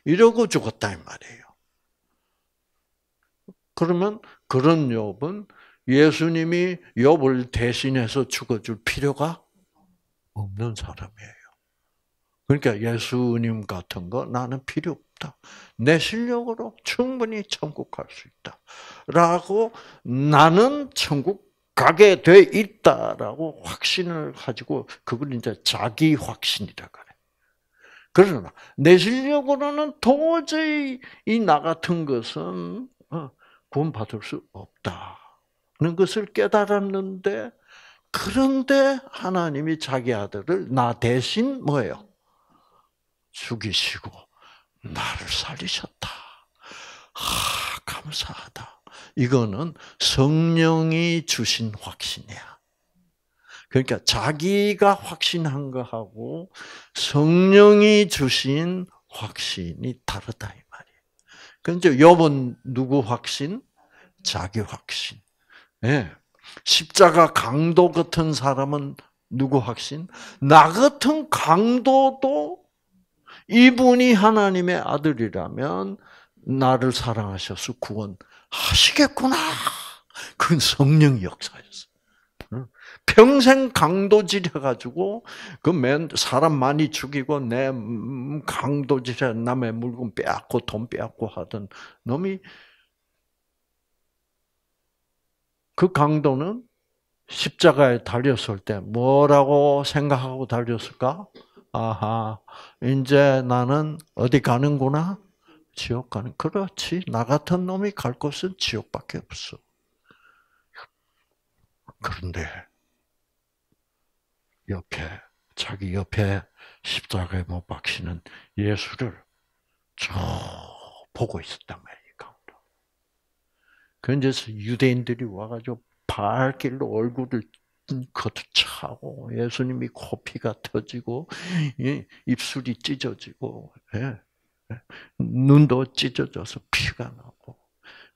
이러고 죽었다 이 말이에요. 그러면 그런 욥은 예수님이 욥을 대신해서 죽어줄 필요가 없는 사람이에요. 그러니까 예수님 같은 거 나는 필요 없다. 내 실력으로 충분히 천국 갈 수 있다. 라고 나는 천국 가게 돼 있다라고 확신을 가지고 그걸 이제 자기 확신이라 그래. 그러나 내 실력으로는 도저히 이 나 같은 것은 어, 구원받을 수 없다는 것을 깨달았는데 그런데 하나님이 자기 아들을 나 대신 뭐예요? 죽이시고 나를 살리셨다. 아, 감사하다. 이거는 성령이 주신 확신이야. 그러니까 자기가 확신한 거하고 성령이 주신 확신이 다르다. 그런데 욥은 누구 확신? 자기 확신. 예. 십자가 강도 같은 사람은 누구 확신? 나 같은 강도도 이분이 하나님의 아들이라면 나를 사랑하셔서 구원하시겠구나. 그건 성령 역사였어. 평생 강도질 해가지고 그 맨 사람 많이 죽이고 내 음, 강도질해 남의 물건 빼앗고 돈 빼앗고 하던 놈이 그 강도는 십자가에 달렸을 때 뭐라고 생각하고 달렸을까? 아하, 이제 나는 어디 가는구나? 지옥 가는. 그렇지. 나 같은 놈이 갈 곳은 지옥밖에 없어. 그런데 옆에 자기 옆에 십자가에 못 박히는 예수를 쭉 보고 있었단 말이에요. 강도. 그런서 유대인들이 와가지고 발길로 얼굴을 거두차고 예수님이 코피가 터지고 입술이 찢어지고 예, 예, 눈도 찢어져서 피가 나고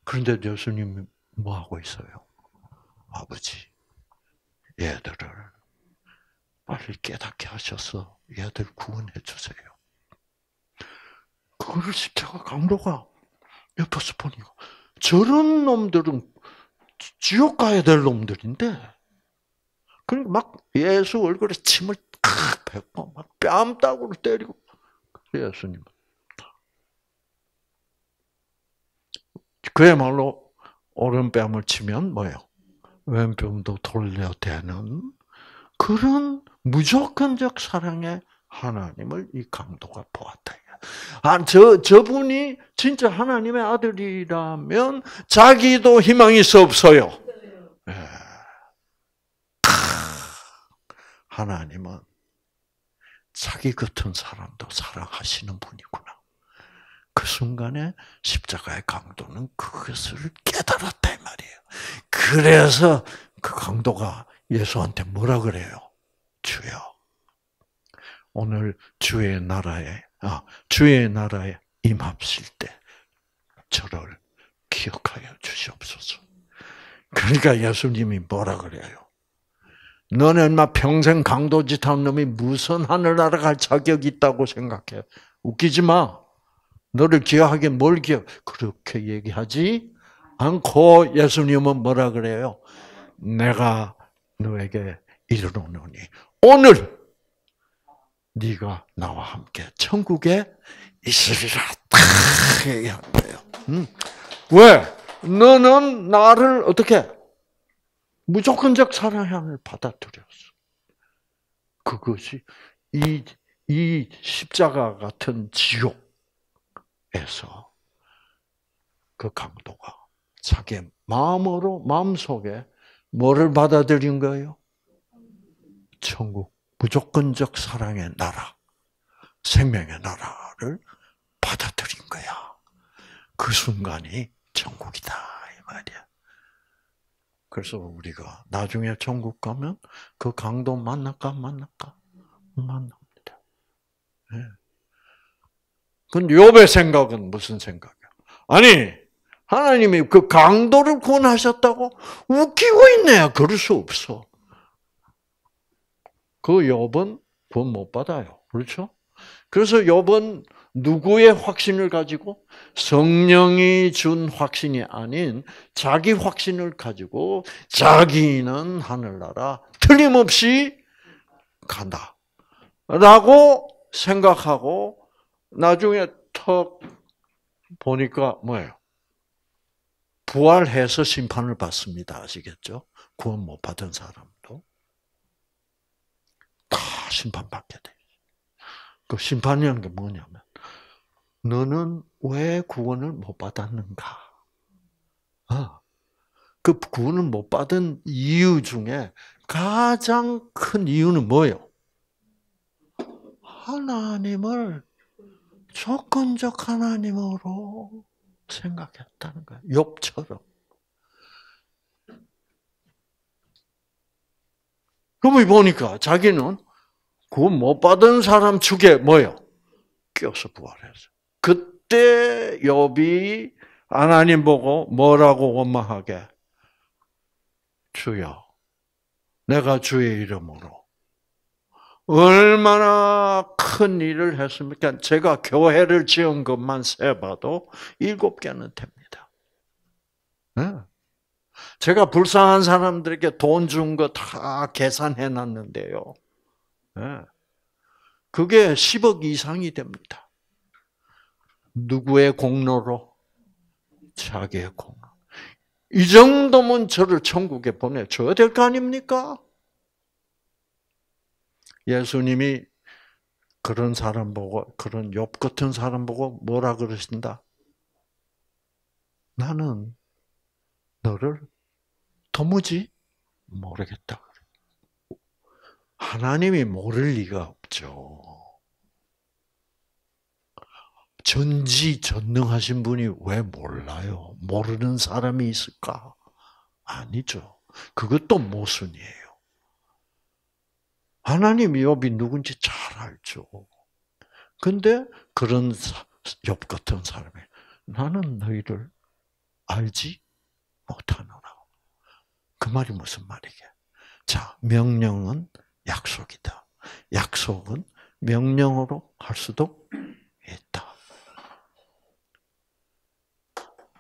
그런데 예수님이 뭐 하고 있어요? 아버지 얘들을 알을 깨닫게 하셔서 얘들 구원해 주세요. 그거를 십자가 강도가 옆에서 보니까 저런 놈들은 지옥 가야 될 놈들인데 그러니까 막 예수 얼굴에 침을 탁 뱉고 막 뺨따구로 때리고 예수님 그야말로 오른뺨을 치면 뭐예요? 왼뺨도 돌려대는 그런 무조건적 사랑의 하나님을 이 강도가 보았다. 아, 저, 저분이 진짜 하나님의 아들이라면 자기도 희망이 있어 없어요. 네. 하나님은 자기 같은 사람도 사랑하시는 분이구나. 그 순간에 십자가의 강도는 그것을 깨달았다 말이에요. 그래서 그 강도가 예수한테 뭐라 그래요? 주여. 오늘 주의 나라에, 아, 주의 나라에 임합실 때 저를 기억하여 주시옵소서. 그러니까 예수님이 뭐라 그래요? 너네 인마 평생 강도짓 한 놈이 무슨 하늘나라 갈 자격이 있다고 생각해. 웃기지 마. 너를 기억하게 뭘 기억? 그렇게 얘기하지 않고 예수님은 뭐라 그래요? 내가 너에게 이르노니 오늘 네가 나와 함께 천국에 있으리라. 딱 얘기한대요. 음. 왜? 너는 나를 어떻게 무조건적 사랑을 받아들였어. 그것이 이, 이 십자가 같은 지옥에서 그 강도가 자기 마음으로, 마음속에 뭐를 받아들인 거예요? 천국, 무조건적 사랑의 나라, 생명의 나라를 받아들인 거야. 그 순간이 천국이다 이 말이야. 그래서 우리가 나중에 천국 가면 그 강도 만날까 만날까 만납니다. 예. 근데 욥의 생각은 무슨 생각이야? 아니 하나님이 그 강도를 구원하셨다고 웃기고 있네. 그럴 수 없어. 그 욥은 구원 못 받아요. 그렇죠? 그래서 욥은 누구의 확신을 가지고 성령이 준 확신이 아닌 자기 확신을 가지고 자기는 하늘나라 틀림없이 간다. 라고 생각하고 나중에 턱 보니까 뭐예요? 부활해서 심판을 받습니다. 아시겠죠? 구원 못 받은 사람. 심판받게 돼. 그 심판이란 게 뭐냐면 너는 왜 구원을 못 받았는가? 아, 그 구원을 못 받은 이유 중에 가장 큰 이유는 뭐예요? 하나님을 조건적 하나님으로 생각했다는 거야. 욥처럼. 그러면 보니까 자기는 구원 그 못 받은 사람 축에 뭐요? 껴서 부활했어. 그때 욥이 하나님 보고 뭐라고 원망하게? 주여, 내가 주의 이름으로 얼마나 큰 일을 했습니까? 제가 교회를 지은 것만 세봐도 일곱 개는 됩니다. 네. 제가 불쌍한 사람들에게 돈 준 거 다 계산해 놨는데요. 예. 그게 10억 이상이 됩니다. 누구의 공로로? 자기의 공로. 이 정도면 저를 천국에 보내줘야 될 거 아닙니까? 예수님이 그런 사람 보고 그런 욕 같은 사람 보고 뭐라 그러신다? 나는 너를 도무지 모르겠다. 하나님이 모를 리가 없죠. 전지전능하신 분이 왜 몰라요? 모르는 사람이 있을까? 아니죠. 그것도 모순이에요. 하나님 욥이 누군지 잘 알죠. 근데 그런 욥 같은 사람이 나는 너희를 알지 못하노라. 그 말이 무슨 말이게? 자, 명령은 약속이다. 약속은 명령으로 할 수도 있다.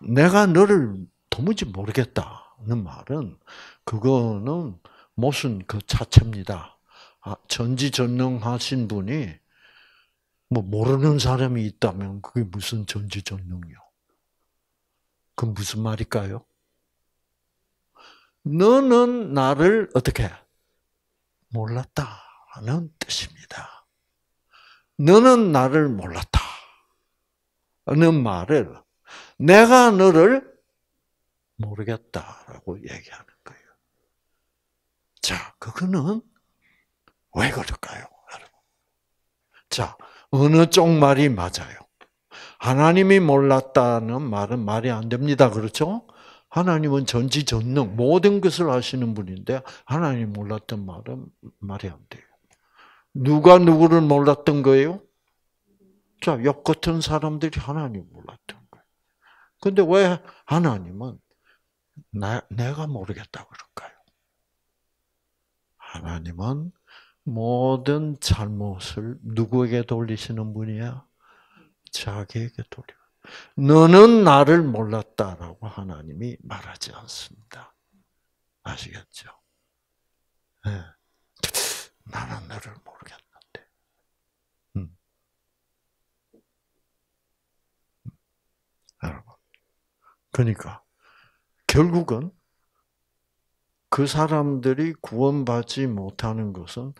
내가 너를 도무지 모르겠다는 말은 그거는 모순 그 자체입니다. 아, 전지전능하신 분이 뭐 모르는 사람이 있다면 그게 무슨 전지전능이요? 그 무슨 말일까요? 너는 나를 어떻게 몰랐다는 뜻입니다. 너는 나를 몰랐다는 말을 내가 너를 모르겠다라고 얘기하는 거예요. 자, 그거는 왜 그럴까요, 여러분? 자, 어느 쪽 말이 맞아요? 하나님이 몰랐다는 말은 말이 안 됩니다. 그렇죠? 하나님은 전지전능 모든 것을 아시는 분인데 하나님 몰랐던 말은 말이 안 돼요. 누가 누구를 몰랐던 거예요? 자, 욕 같은 사람들이 하나님 몰랐던 거예요. 근데 왜 하나님은 나, 내가 모르겠다 그럴까요? 하나님은 모든 잘못을 누구에게 돌리시는 분이야? 자기에게 돌려. 너는 나를 몰랐다라고 하나님이 말하지 않습니다. 아시겠죠? 네. 나는 너를 모르겠는데. 음. 음. 여러분. 그러니까, 결국은 그 사람들이 구원받지 못하는 것은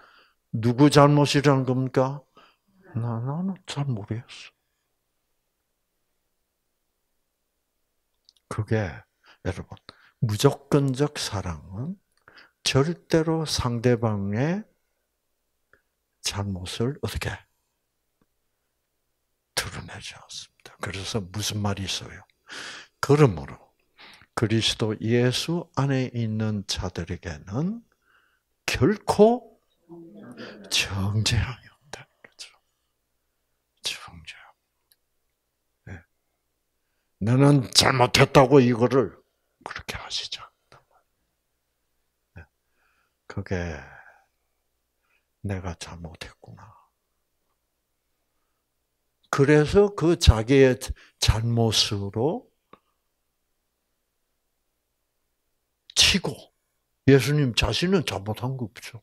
누구 잘못이란 겁니까? 나, 나는 잘 모르겠어. 그게 여러분 무조건적 사랑은 절대로 상대방의 잘못을 어떻게 드러내지 않습니다. 그래서 무슨 말이 있어요? 그러므로 그리스도 예수 안에 있는 자들에게는 결코 정죄함이 너는 잘못했다고 이거를 그렇게 하시지 않는다. 네. 그게 내가 잘못했구나. 그래서 그 자기의 잘못으로 치고 예수님 자신은 잘못한 거 없죠.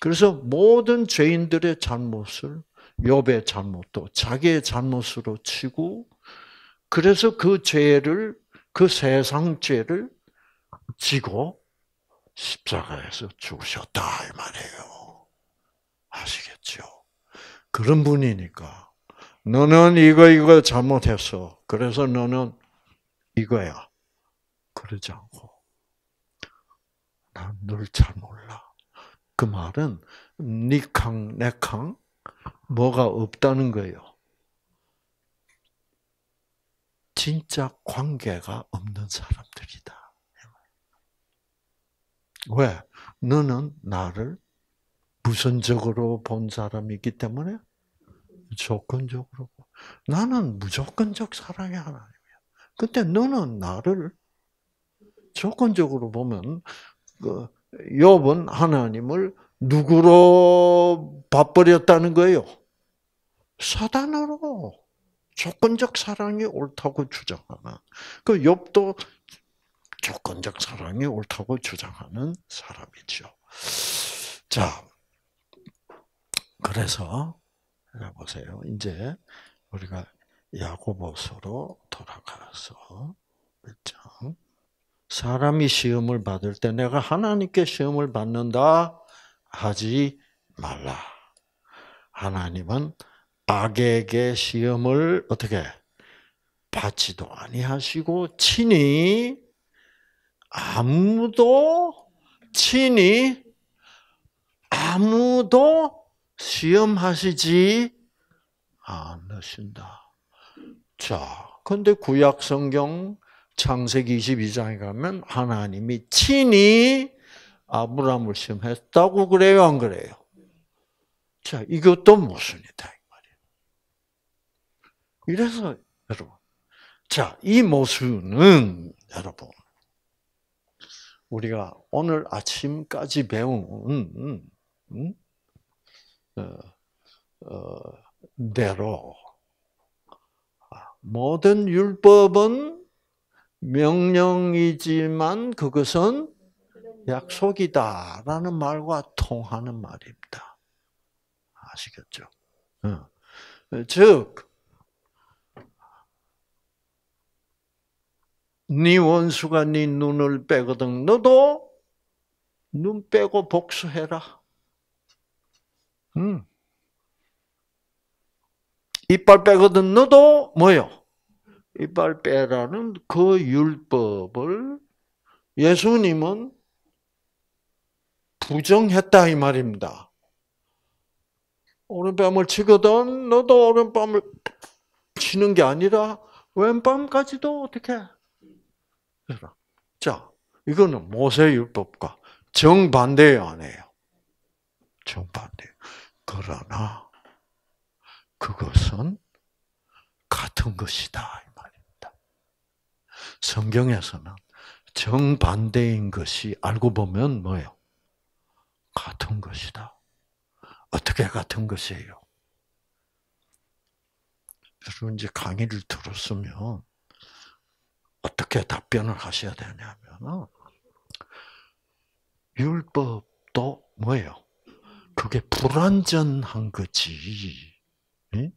그래서 모든 죄인들의 잘못을 욥의 잘못도 자기의 잘못으로 치고 그래서 그 죄를 그 세상 죄를 지고 십자가에서 죽으셨다 이 말이에요. 아시겠죠? 그런 분이니까 너는 이거 이거 잘못했어. 그래서 너는 이거야. 그러지 않고 난널잘 몰라. 그 말은 니캉 네캉 뭐가 없다는 거예요. 진짜 관계가 없는 사람들이다. 왜? 너는 나를 무선적으로 본 사람이기 때문에 조건적으로 나는 무조건적 사랑의 하나님이야. 근데 너는 나를 조건적으로 보면 그 욥은 하나님을 누구로 밥버렸다는 거예요? 사단으로. 그 조건적 사랑이 옳다고 주장하는 그 욥도 조건적 사랑이 옳다고 주장하는 사람이죠. 자, 그래서 보세요. 이제 우리가 야고보서로 돌아가서 그렇 사람이 시험을 받을 때 내가 하나님께 시험을 받는다 하지 말라. 하나님은 악에게 시험을 어떻게 받지도 아니하시고 친히 아무도 친히 아무도 시험하시지 않으신다. 자, 근데 구약 성경 창세기 22장에 가면 하나님이 친히 아브라함을 시험했다고 그래요, 안 그래요? 자, 이것도 무슨 이다. 이래서 여러분. 자, 이 모순은 여러분. 우리가 오늘 아침까지 배운 음? 어, 어, 대로 아, 모든 율법은 명령이지만 그것은 약속이다라는 말과 통하는 말입니다. 아시겠죠? 어. 즉네 원수가 네 눈을 빼거든 너도 눈 빼고 복수해라. 음. 이빨 빼거든 너도 뭐요? 이빨 빼라는 그 율법을 예수님은 부정했다 이 말입니다. 오른뺨을 치거든 너도 오른뺨을 치는 게 아니라 왼뺨까지도 어떻게 해? 자, 이거는 모세율법과 정반대예요, 아니에요? 정반대. 그러나 그것은 같은 것이다 이 말입니다. 성경에서는 정반대인 것이 알고 보면 뭐예요? 같은 것이다. 어떻게 같은 것이에요? 여러분 이제 강의를 들었으면 어떻게 답변을 하셔야 되냐면 율법도 뭐예요? 그게 불완전한 거지. 예?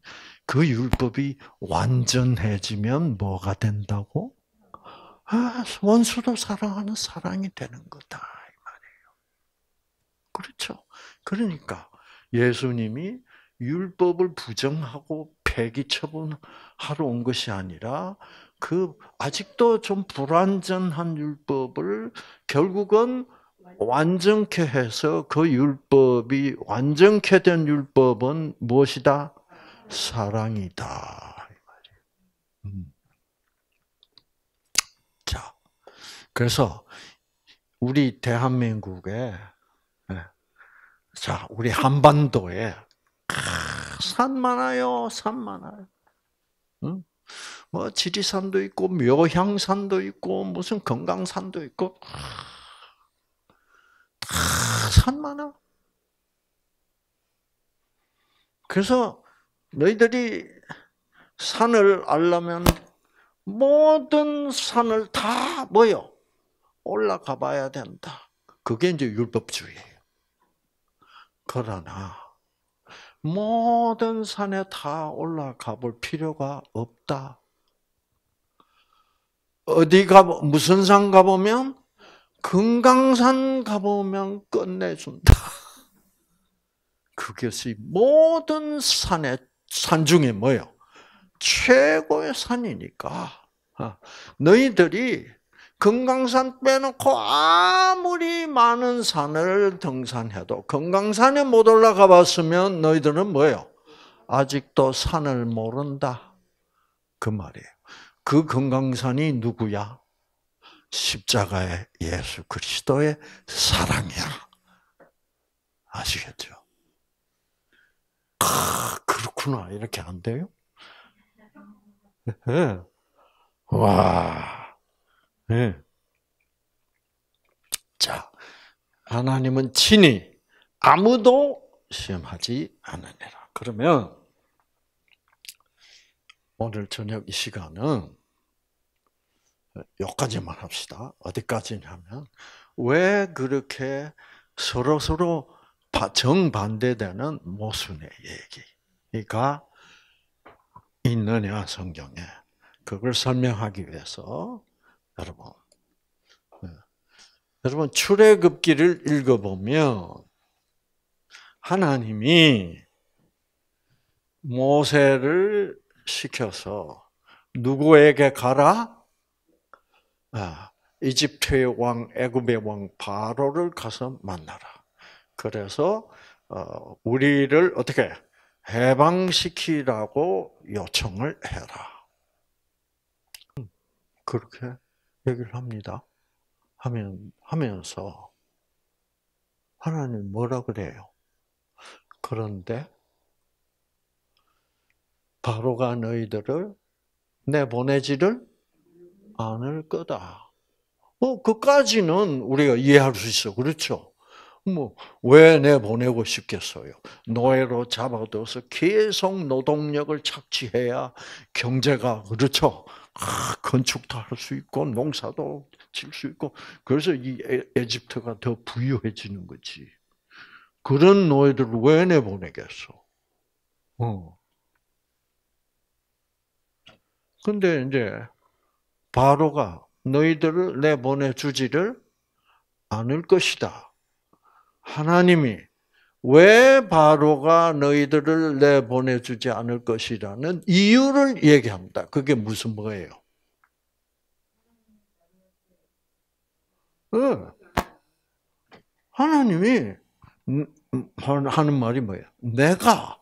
그 율법이 완전해지면 뭐가 된다고? 아, 원수도 사랑하는 사랑이 되는 거다. 이 말이에요. 그렇죠. 그러니까 예수님이 율법을 부정하고 폐기 처분하러 온 것이 아니라 그 아직도 좀 불완전한 율법을 결국은 완전케 해서 그 율법이 완전케 된 율법은 무엇이다? 사랑이다. 음. 자, 그래서 우리 대한민국에 예, 자 우리 한반도에 산 많아요, 산 많아요. 응? 뭐 지리산도 있고 묘향산도 있고 무슨 건강산도 있고 다산만아 그래서 너희들이 산을 알려면 모든 산을 다 뭐요? 올라가 봐야 된다. 그게 이제 율법주의예요. 그러나 모든 산에 다 올라가 볼 필요가 없다. 어디 가 무슨 산 가보면 금강산 가보면 끝내준다. 그것이 모든 산의 산 중에 뭐요? 최고의 산이니까 아, 너희들이 금강산 빼놓고 아무리 많은 산을 등산해도 금강산에 못 올라가 봤으면 너희들은 뭐예요? 아직도 산을 모른다. 그 말이에요. 그 건강산이 누구야? 십자가의 예수 그리스도의 사랑이야. 아시겠죠? 아, 그렇구나. 이렇게 안 돼요? 네. 와. 네. 자, 하나님은 친히 아무도 시험하지 않으니라. 그러면 오늘 저녁 이 시간은 여기까지만 합시다. 어디까지냐면 왜 그렇게 서로 서로 정반대되는 모순의 얘기가 있느냐 성경에 그걸 설명하기 위해서 여러분 네. 여러분 출애굽기를 읽어보면 하나님이 모세를 시켜서 누구에게 가라? 아, 이집트의 왕, 애굽의 왕 바로를 가서 만나라. 그래서 어, 우리를 어떻게 해방시키라고 요청을 해라. 그렇게 얘기를 합니다. 하면 하면서 하나님 뭐라 그래요? 그런데 바로가 너희들을 내보내지를 않을 거다. 어, 그까지는 우리가 이해할 수 있어. 그렇죠? 뭐, 왜 내보내고 싶겠어요? 노예로 잡아둬서 계속 노동력을 착취해야 경제가, 그렇죠? 아, 건축도 할 수 있고, 농사도 질수 있고, 그래서 이 에, 집트가더 부유해지는 거지. 그런 노예들을 왜 내보내겠어? 어. 근데 이제 바로가 너희들을 내보내 주지를 않을 것이다. 하나님이 왜 바로가 너희들을 내보내 주지 않을 것이라는 이유를 얘기합니다. 그게 무슨 뭐예요? 응. 하나님이 음, 음, 하는 말이 뭐예요? 내가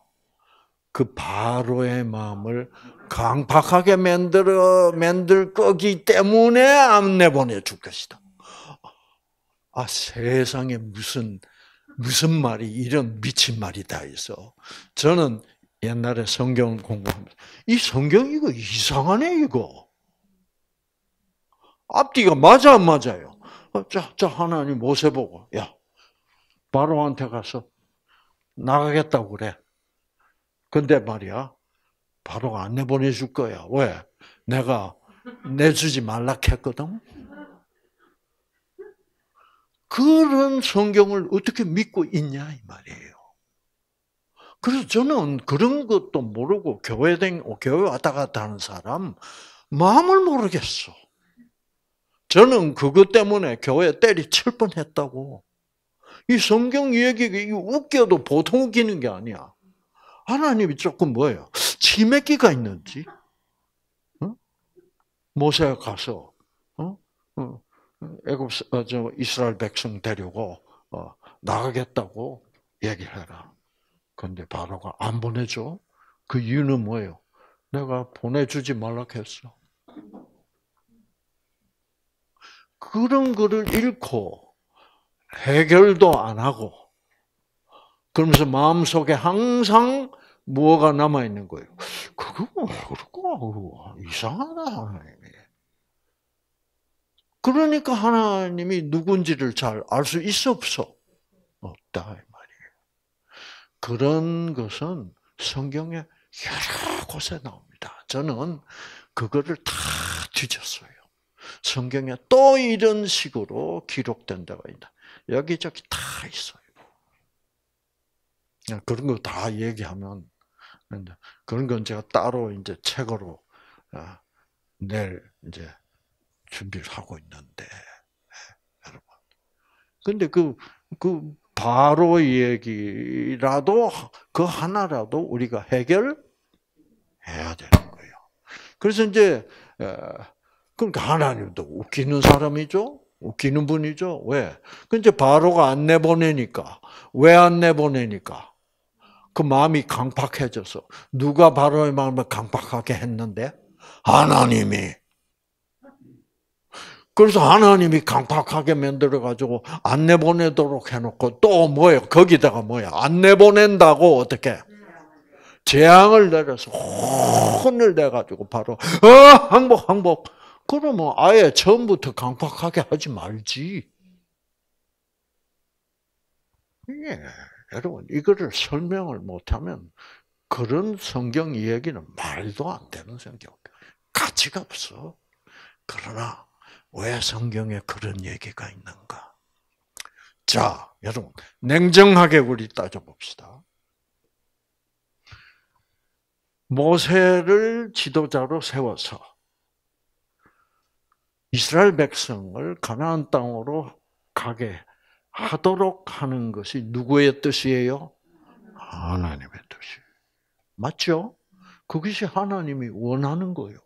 그 바로의 마음을 강박하게 만들어 만들 거기 때문에 안 내보내줄 것이다. 아 세상에 무슨 무슨 말이 이런 미친 말이 다 있어. 저는 옛날에 성경 공부하면서 이 성경 이거 이상하네 이거. 앞뒤가 맞아 안 맞아요? 어, 자, 자 하나님 모세 보고 야 바로한테 가서 나가겠다고 그래. 근데 말이야 바로가 안 내보내줄 거야. 왜? 내가 내주지 말라 했거든? 그런 성경을 어떻게 믿고 있냐, 이 말이에요. 그래서 저는 그런 것도 모르고 교회 댕, 교회 왔다 갔다 하는 사람 마음을 모르겠어. 저는 그것 때문에 교회 때리칠 뻔했다고. 이 성경 얘기가 웃겨도 보통 웃기는 게 아니야. 하나님이 조금 뭐예요? 치맥기가 있는지 어? 모세가 가서 어? 어? 애굽 저 이스라엘 백성 데리고 나가겠다고 얘기 해라. 근데 바로가 안 보내줘. 그 이유는 뭐예요? 내가 보내주지 말라 했어. 그런 거를 잃고 해결도 안 하고 그러면서 마음속에 항상 무 뭐가 남아 있는 거예요. 그거 뭐 그렇구나. 뭐 이상하다. 그러니까 하나님이 누군지를 잘 알 수 있어 없어? 없다 이 말이에요. 그런 것은 성경에 여러 곳에 나옵니다. 저는 그거를 다 뒤졌어요. 성경에 또 이런 식으로 기록된다고 있다. 여기저기 다 있어요. 아, 그런 거 다 얘기하면 그런 건 제가 따로 이제 책으로 내일 아, 이제 준비를 하고 있는데 여러분. 근데 그그 그 바로 얘기라도 그 하나라도 우리가 해결해야 되는 거예요. 그래서 이제 그러니까 하나님도 웃기는 사람이죠. 웃기는 분이죠. 왜? 근데 그 바로가 안 내보내니까. 왜 안 내보내니까? 그 마음이 강팍해져서 누가 바로의 마음을 강팍하게 했는데 하나님이 그래서 하나님이 강팍하게 만들어 가지고 안 내보내도록 해놓고 또 뭐예요? 거기다가 뭐야? 안 내보낸다고 어떻게? 재앙을 내려서 혼을 내 가지고 바로 어 항복 항복. 그러면 아예 처음부터 강팍하게 하지 말지. 예. 여러분, 이거를 설명을 못하면 그런 성경 이야기는 말도 안 되는 성경. 가치가 없어. 그러나, 왜 성경에 그런 얘기가 있는가? 자, 여러분, 냉정하게 우리 따져봅시다. 모세를 지도자로 세워서 이스라엘 백성을 가나안 땅으로 가게 하도록 하는 것이 누구의 뜻이에요? 하나님의 뜻이. 맞죠? 그것이 하나님이 원하는 거예요.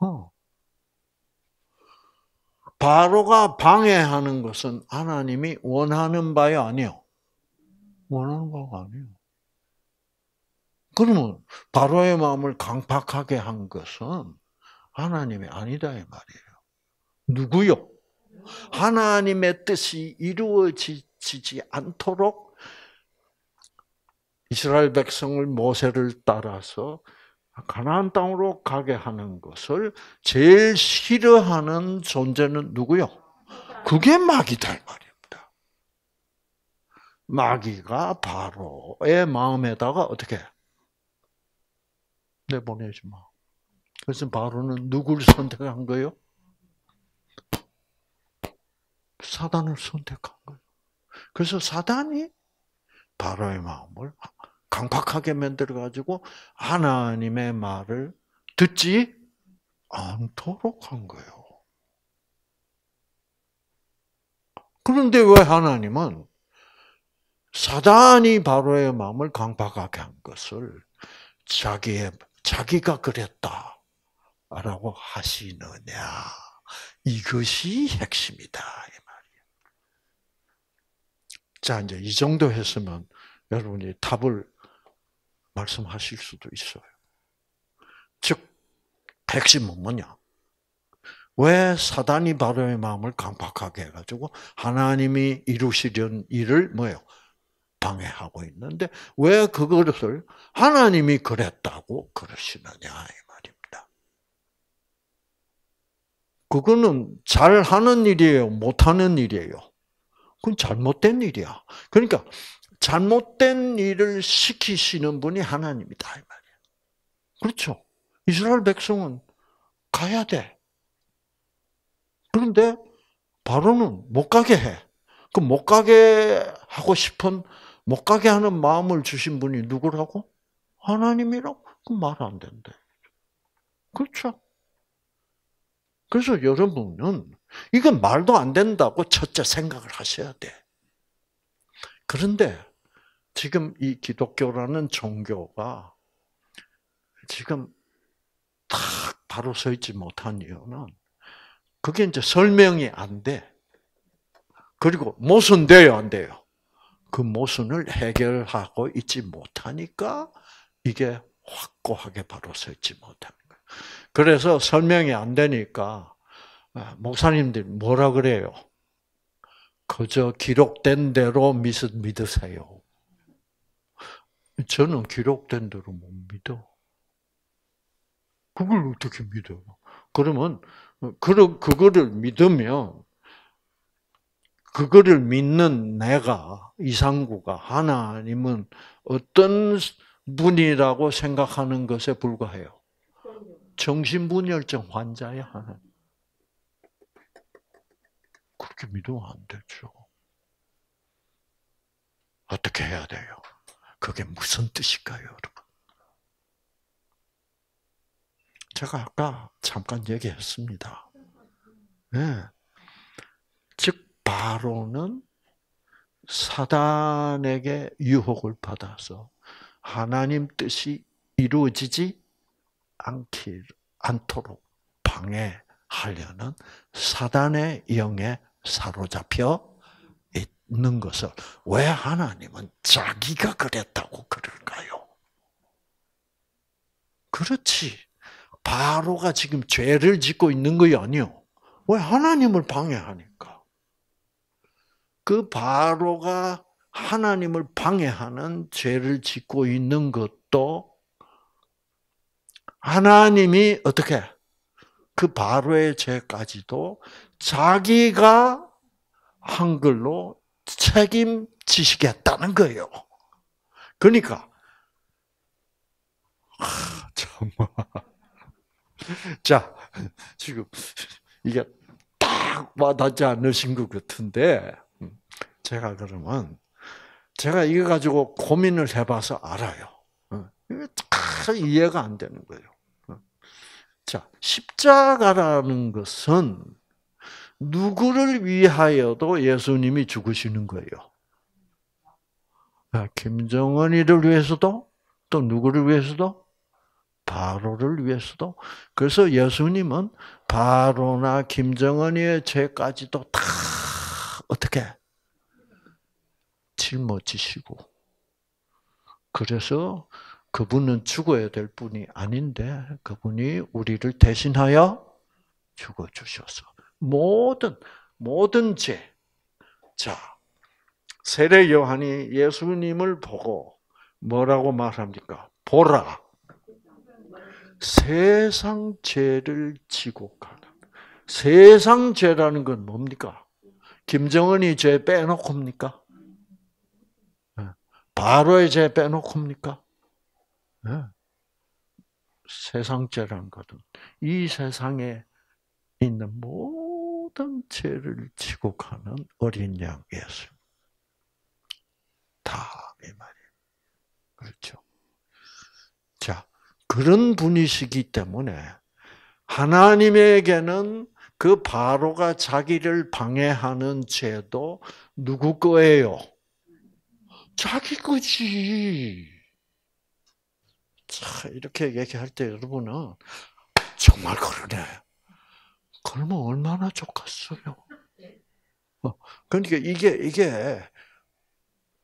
어. 바로가 방해하는 것은 하나님이 원하는 바야 아니요. 원하는 바가 아니요. 그러면 바로의 마음을 강팍하게 한 것은 하나님이 아니다 이 말이에요. 누구요? 하나님의 뜻이 이루어지지 않도록 이스라엘 백성을 모세를 따라서 가나안 땅으로 가게 하는 것을 제일 싫어하는 존재는 누구요? 그게 마귀다 말입니다. 마귀가 바로의 마음에다가 어떻게 내보내지 마. 그래서 바로는 누굴 선택한 거요? 사단을 선택한 거예요. 그래서 사단이 바로의 마음을 강팍하게 만들어 가지고 하나님의 말을 듣지 않도록 한 거예요. 그런데 왜 하나님은 사단이 바로의 마음을 강박하게 한 것을 자기의 자기가 그랬다라고 하시느냐 이것이 핵심이다. 자, 이제 이 정도 했으면 여러분이 답을 말씀하실 수도 있어요. 즉, 핵심은 뭐냐? 왜 사단이 바로의 마음을 강박하게 해가지고 하나님이 이루시려는 일을 뭐예요? 방해하고 있는데 왜 그것을 하나님이 그랬다고 그러시느냐 이 말입니다. 그거는 잘하는 일이에요, 못하는 일이에요. 그건 잘못된 일이야. 그러니까 잘못된 일을 시키시는 분이 하나님이다 이 말이야. 그렇죠? 이스라엘 백성은 가야 돼. 그런데 바로는 못 가게 해. 그 못 가게 하고 싶은 못 가게 하는 마음을 주신 분이 누구라고? 하나님이라고. 그말안 된대. 그렇죠? 그래서 여러분은 이건 말도 안 된다고 첫째 생각을 하셔야 돼. 그런데 지금 이 기독교라는 종교가 지금 탁 바로 서 있지 못한 이유는 그게 이제 설명이 안 돼. 그리고 모순돼요, 안 돼요? 그 모순을 해결하고 있지 못하니까 이게 확고하게 바로 서 있지 못하는 거 그래서 설명이 안 되니까 아, 목사님들 뭐라 그래요? 그저 기록된 대로 믿으세요. 저는 기록된 대로 못 믿어. 그걸 어떻게 믿어요? 그러면 그 그거를 믿으면 그거를 믿는 내가 이상구가 하나님은 어떤 분이라고 생각하는 것에 불과해요. 정신분열증 환자야 하나님. 그렇게 믿으면 안 되죠. 어떻게 해야 돼요? 그게 무슨 뜻일까요, 여러분? 제가 아까 잠깐 얘기했습니다. 네. 즉, 바로는 사단에게 유혹을 받아서 하나님 뜻이 이루어지지 않길, 않도록 방해하려는 사단의 영에 사로잡혀 있는 것을 왜 하나님은 자기가 그랬다고 그럴까요? 그렇지. 바로가 지금 죄를 짓고 있는 거 아니요. 왜 하나님을 방해하니까? 그 바로가 하나님을 방해하는 죄를 짓고 있는 것도 하나님이 어떻게 그 바로의 죄까지도 자기가 한글로 책임지시겠다는 거예요. 그러니까 정말 자 지금 이게 딱 와닿지 않으신 것 같은데 음, 제가 그러면 제가 이거 가지고 고민을 해봐서 알아요. 어, 이게 다 이해가 안 되는 거예요. 자, 십자가라는 것은 누구를 위하여도 예수님이 죽으시는 거예요. 김정은이를 위해서도, 또 누구를 위해서도, 바로를 위해서도. 그래서 예수님은 바로나 김정은이의 죄까지도 다 어떻게 짊어지시고, 그래서 그분은 죽어야 될 분이 아닌데 그분이 우리를 대신하여 죽어 주셔서 모든 모든 죄. 자, 세례 요한이 예수님을 보고 뭐라고 말합니까? 보라. 세상 죄를 지고 가는. 세상 죄라는 건 뭡니까? 김정은이 죄 빼놓고입니까? 예. 바로의 죄 빼놓고입니까? 네. 세상죄란 거든 이 세상에 있는 모든 죄를 지국하는 어린 양 예수. 다이 말이에요. 그렇죠. 자, 그런 분이시기 때문에 하나님에게는 그 바로가 자기를 방해하는 죄도 누구 거예요? 자기 거지. 이렇게 얘기할 때 여러분은 정말 그러네. 그러면 얼마나 좋겠어요. 어, 그러니까 이게 이게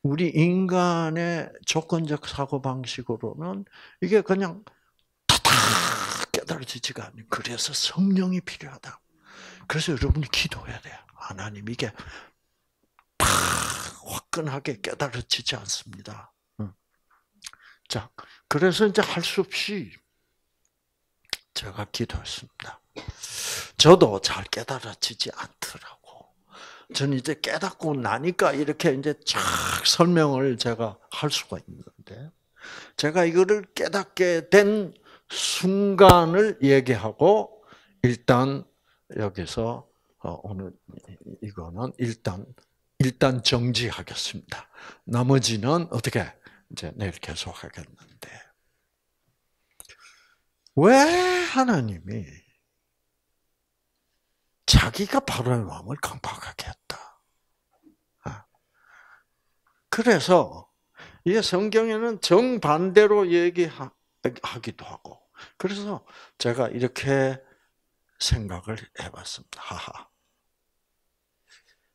우리 인간의 조건적 사고 방식으로는 이게 그냥 깨달아지지가 않는. 그래서 성령이 필요하다. 그래서 여러분이 기도해야 돼요. 하나님 이게 팍 화끈하게 깨달아지지 않습니다. 자, 그래서 이제 할 수 없이 제가 기도했습니다. 저도 잘 깨달아지지 않더라고. 저 이제 깨닫고 나니까 이렇게 이제 쫙 설명을 제가 할 수가 있는데, 제가 이거를 깨닫게 된 순간을 얘기하고, 일단 여기서 어, 오늘 이거는 일단, 일단 정지하겠습니다. 나머지는 어떻게? 이제 내일 계속 하겠는데 왜 하나님이 자기가 바로의 마음을 강박하게 했다. 아. 그래서 이 성경에는 정반대로 얘기하기도 하고 그래서 제가 이렇게 생각을 해봤습니다. 하하.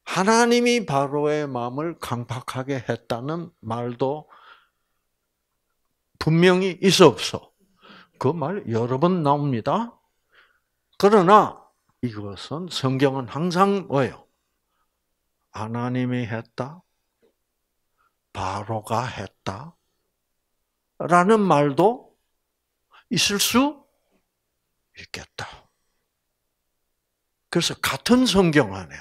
하나님이 바로의 마음을 강박하게 했다는 말도 분명히 있어 없어. 그 말 여러 번 나옵니다. 그러나 이것은 성경은 항상 뭐예요? 하나님이 했다. 바로가 했다. 라는 말도 있을 수 있겠다. 그래서 같은 성경 안에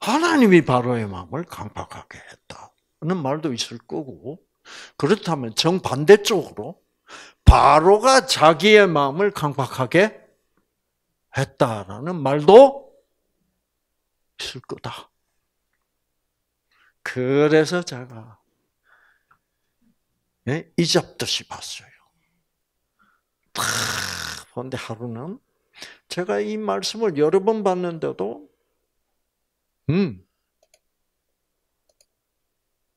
하나님이 바로의 마음을 강박하게 했다는 말도 있을 거고, 그렇다면 정반대쪽으로 바로가 자기의 마음을 강박하게 했다라는 말도 있을 거다. 그래서 제가 예, 이 잡듯이 봤어요. 다 본데 하루는 제가 이 말씀을 여러 번 봤는데도 음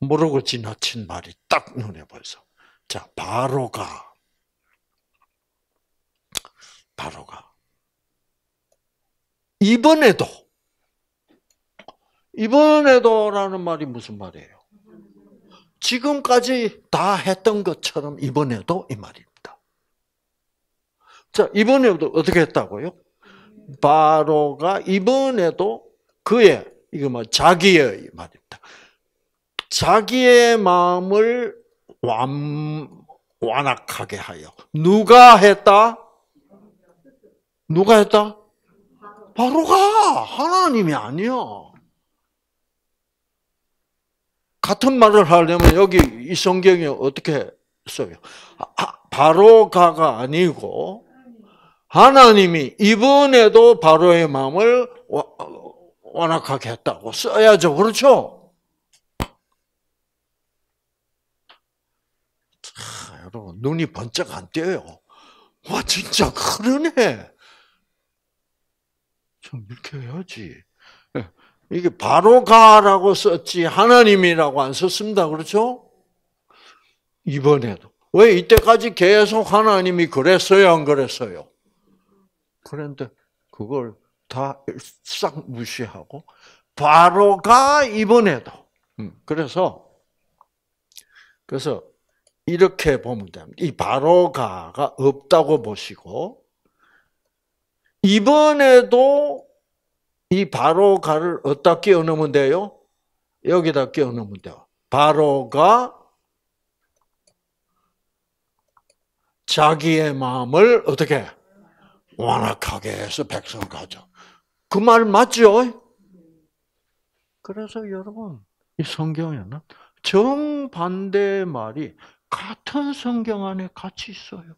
모르고 지나친 말이 딱 눈에 보여서. 자, 바로가. 바로가. 이번에도. 이번에도라는 말이 무슨 말이에요? 지금까지 다 했던 것처럼 이번에도 이 말입니다. 자, 이번에도 어떻게 했다고요? 바로가 이번에도 그의, 이거 뭐, 자기의 말입니다. 자기의 마음을 완, 완악하게 하여. 누가 했다? 누가 했다? 바로가 하나님이 아니요. 같은 말을 하려면 여기 이성경이 어떻게 써요? 아, 아, 바로가가 아니고 하나님이 이번에도 바로의 마음을 어, 완악하게 했다고 써야죠. 그렇죠? 하, 여러분 눈이 번쩍 안 떼요. 와 진짜 그러네. 좀 이렇게 해야지. 이게 바로 가라고 썼지 하나님이라고 안 썼습니다. 그렇죠? 이번에도 왜 이때까지 계속 하나님이 그랬어요 안 그랬어요? 그런데 그걸 다 일싹 무시하고 바로가 이번에도 음, 그래서 그래서 이렇게 보면 됩니다. 이 바로가가 없다고 보시고 이번에도 이 바로가를 어디다 끼워 넣으면 돼요? 여기다 끼워 넣으면 돼요. 바로가 자기의 마음을 어떻게 완악하게 해서 백성 가져. 그 말 맞죠? 그래서 여러분 이 성경에는 정반대 말이 같은 성경 안에 같이 있어요.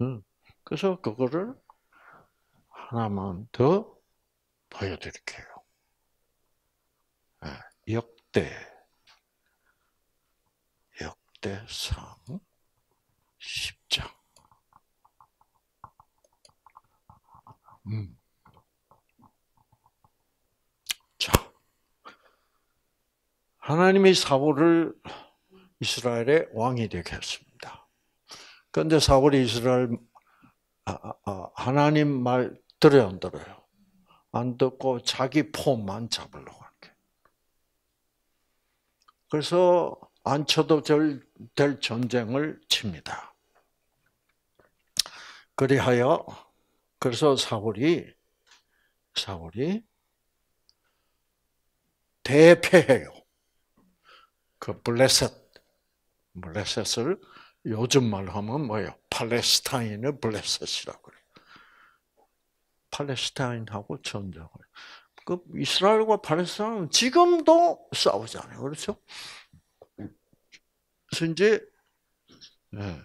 음. 그래서 그거를 하나만 더 보여드릴게요. 아, 역대, 역대상 10장. 음. 자, 하나님의 사고를 이스라엘의 왕이 되겠습니다 그런데 사울이 이스라엘 아, 아, 아, 하나님 말 들어요, 안 들어요? 안 듣고 자기 폼만 잡으려고 하 게. 그래서 안 쳐도 될, 될 전쟁을 칩니다. 그리하여 그래서 사울이 사울이 대패해요. 그 블레셋 블레셋을 요즘 말로 하면 뭐예요? 팔레스타인의 블레셋이라고 그래요. 팔레스타인하고 전쟁을. 그 이스라엘과 팔레스타인은 지금도 싸우잖아요. 그렇죠? 그래서 이제 네.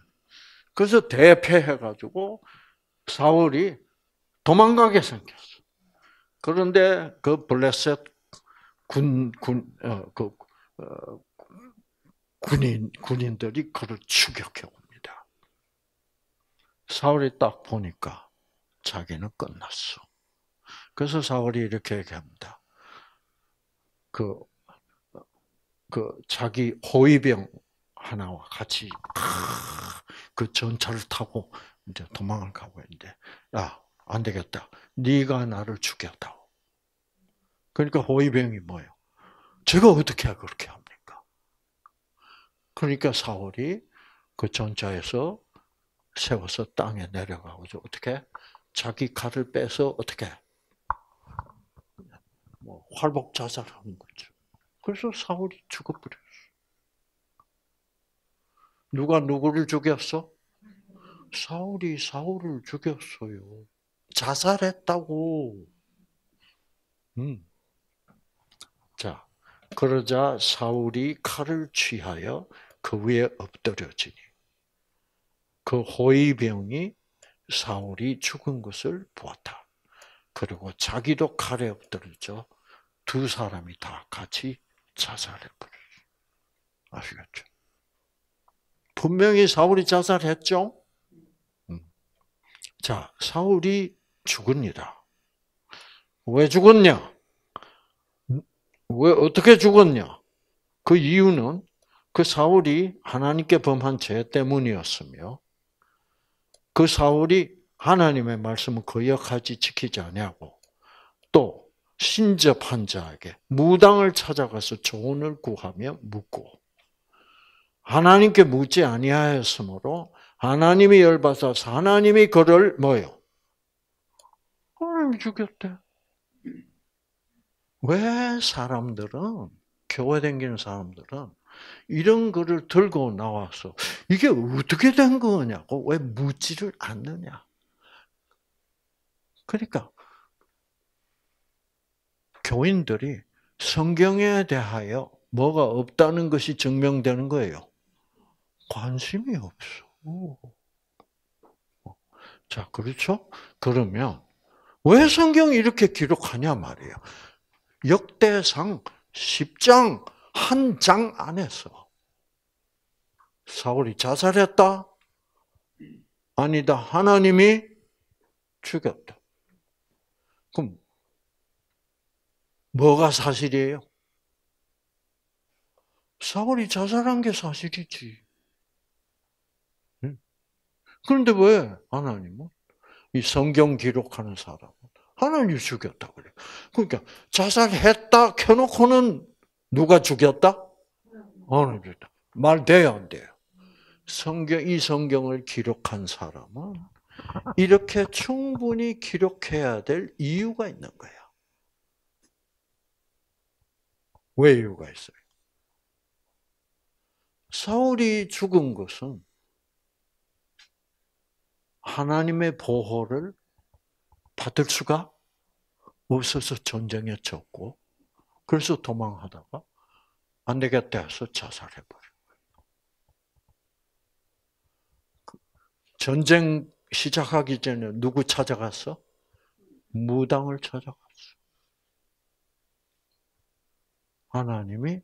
그래서 대패해 가지고 사울이 도망가게 생겼어. 그런데 그 블레셋 군군그 어, 그, 어 군인, 군인들이 그를 추격해 옵니다. 사울이 딱 보니까 자기는 끝났어. 그래서 사울이 이렇게 얘기합니다. 그, 그, 자기 호위병 하나와 같이 그 전차를 타고 이제 도망을 가고 있는데, 야, 안 되겠다. 네가 나를 죽였다 그러니까 호위병이 뭐예요? 제가 어떻게 그렇게 합니다 그러니까 사울이 그 전차에서 세워서 땅에 내려가고 어떻게 자기 칼을 빼서 어떻게 뭐 활복 자살하는 거죠. 그래서 사울이 죽어버렸어. 누가 누구를 죽였어? 사울이 사울을 죽였어요. 자살했다고. 음. 자, 그러자 사울이 칼을 취하여 그 위에 엎드려지니 그 호위병이 사울이 죽은 것을 보았다. 그리고 자기도 칼에 엎드려져 두 사람이 다 같이 자살해버렸어 아시겠죠? 분명히 사울이 자살했죠? 음. 자, 사울이 죽습니다. 왜 죽었냐? 음, 왜 어떻게 죽었냐? 그 이유는 그 사울이 하나님께 범한 죄 때문이었으며 그 사울이 하나님의 말씀을 거역하지 그 지키지 않냐고 또 신접한 자에게 무당을 찾아가서 조언을 구하며 묻고 하나님께 묻지 아니하였으므로 하나님이 열받아서 하나님이 그를 뭐요? 하나님 죽였대. 왜 사람들은 교회 다니는 사람들은 이런 거를 들고 나와서 이게 어떻게 된 거냐고 왜 묻지를 않느냐. 그러니까 교인들이 성경에 대하여 뭐가 없다는 것이 증명되는 거예요. 관심이 없어. 자, 그렇죠? 그러면 왜 성경이 이렇게 기록하냐 말이에요. 역대상 10장 한장 안에서 사울이 자살했다? 아니다. 하나님이 죽였다. 그럼 뭐가 사실이에요? 사울이 자살한 게 사실이지. 그런데 왜 하나님은 이 성경 기록하는 사람 하나님 죽였다 그래. 그러니까 자살했다 켜놓고는 누가 죽였다? 하나 죽였다. 말 돼요, 안 돼요? 성경, 이 성경을 기록한 사람은 이렇게 충분히 기록해야 될 이유가 있는 거야. 왜 이유가 있어요? 사울이 죽은 것은 하나님의 보호를 받을 수가 없어서 전쟁에 졌고, 그래서 도망하다가 안 되겠다 해서 자살해버린 거예요. 그 전쟁 시작하기 전에 누구 찾아갔어? 무당을 찾아갔어. 하나님이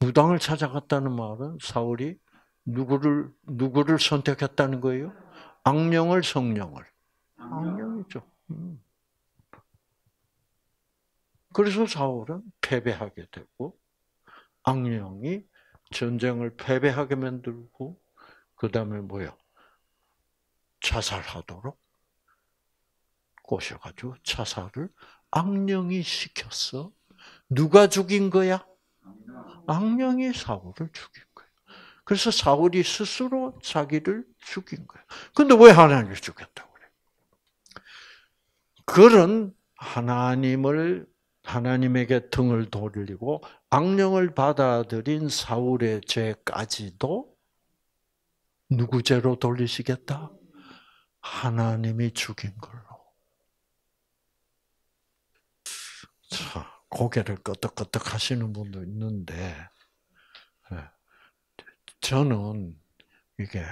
무당을 찾아갔다는 말은 사울이 누구를 누구를 선택했다는 거예요? 악령을 성령을. 악령이죠. 음. 그래서 사울은 패배하게 되고 악령이 전쟁을 패배하게 만들고 그 다음에 뭐야? 자살하도록 꼬셔가지고 자살을 악령이 시켰어. 누가 죽인 거야? 악령이 사울을 죽인 거야. 그래서 사울이 스스로 자기를 죽인 거야. 근데 왜 하나님을 죽였다고 그래? 그런 하나님을 하나님에게 등을 돌리고 악령을 받아들인 사울의 죄까지도 누구 죄로 돌리시겠다? 하나님이 죽인 걸로. 자, 고개를 끄덕끄덕 하시는 분도 있는데, 예, 저는 이게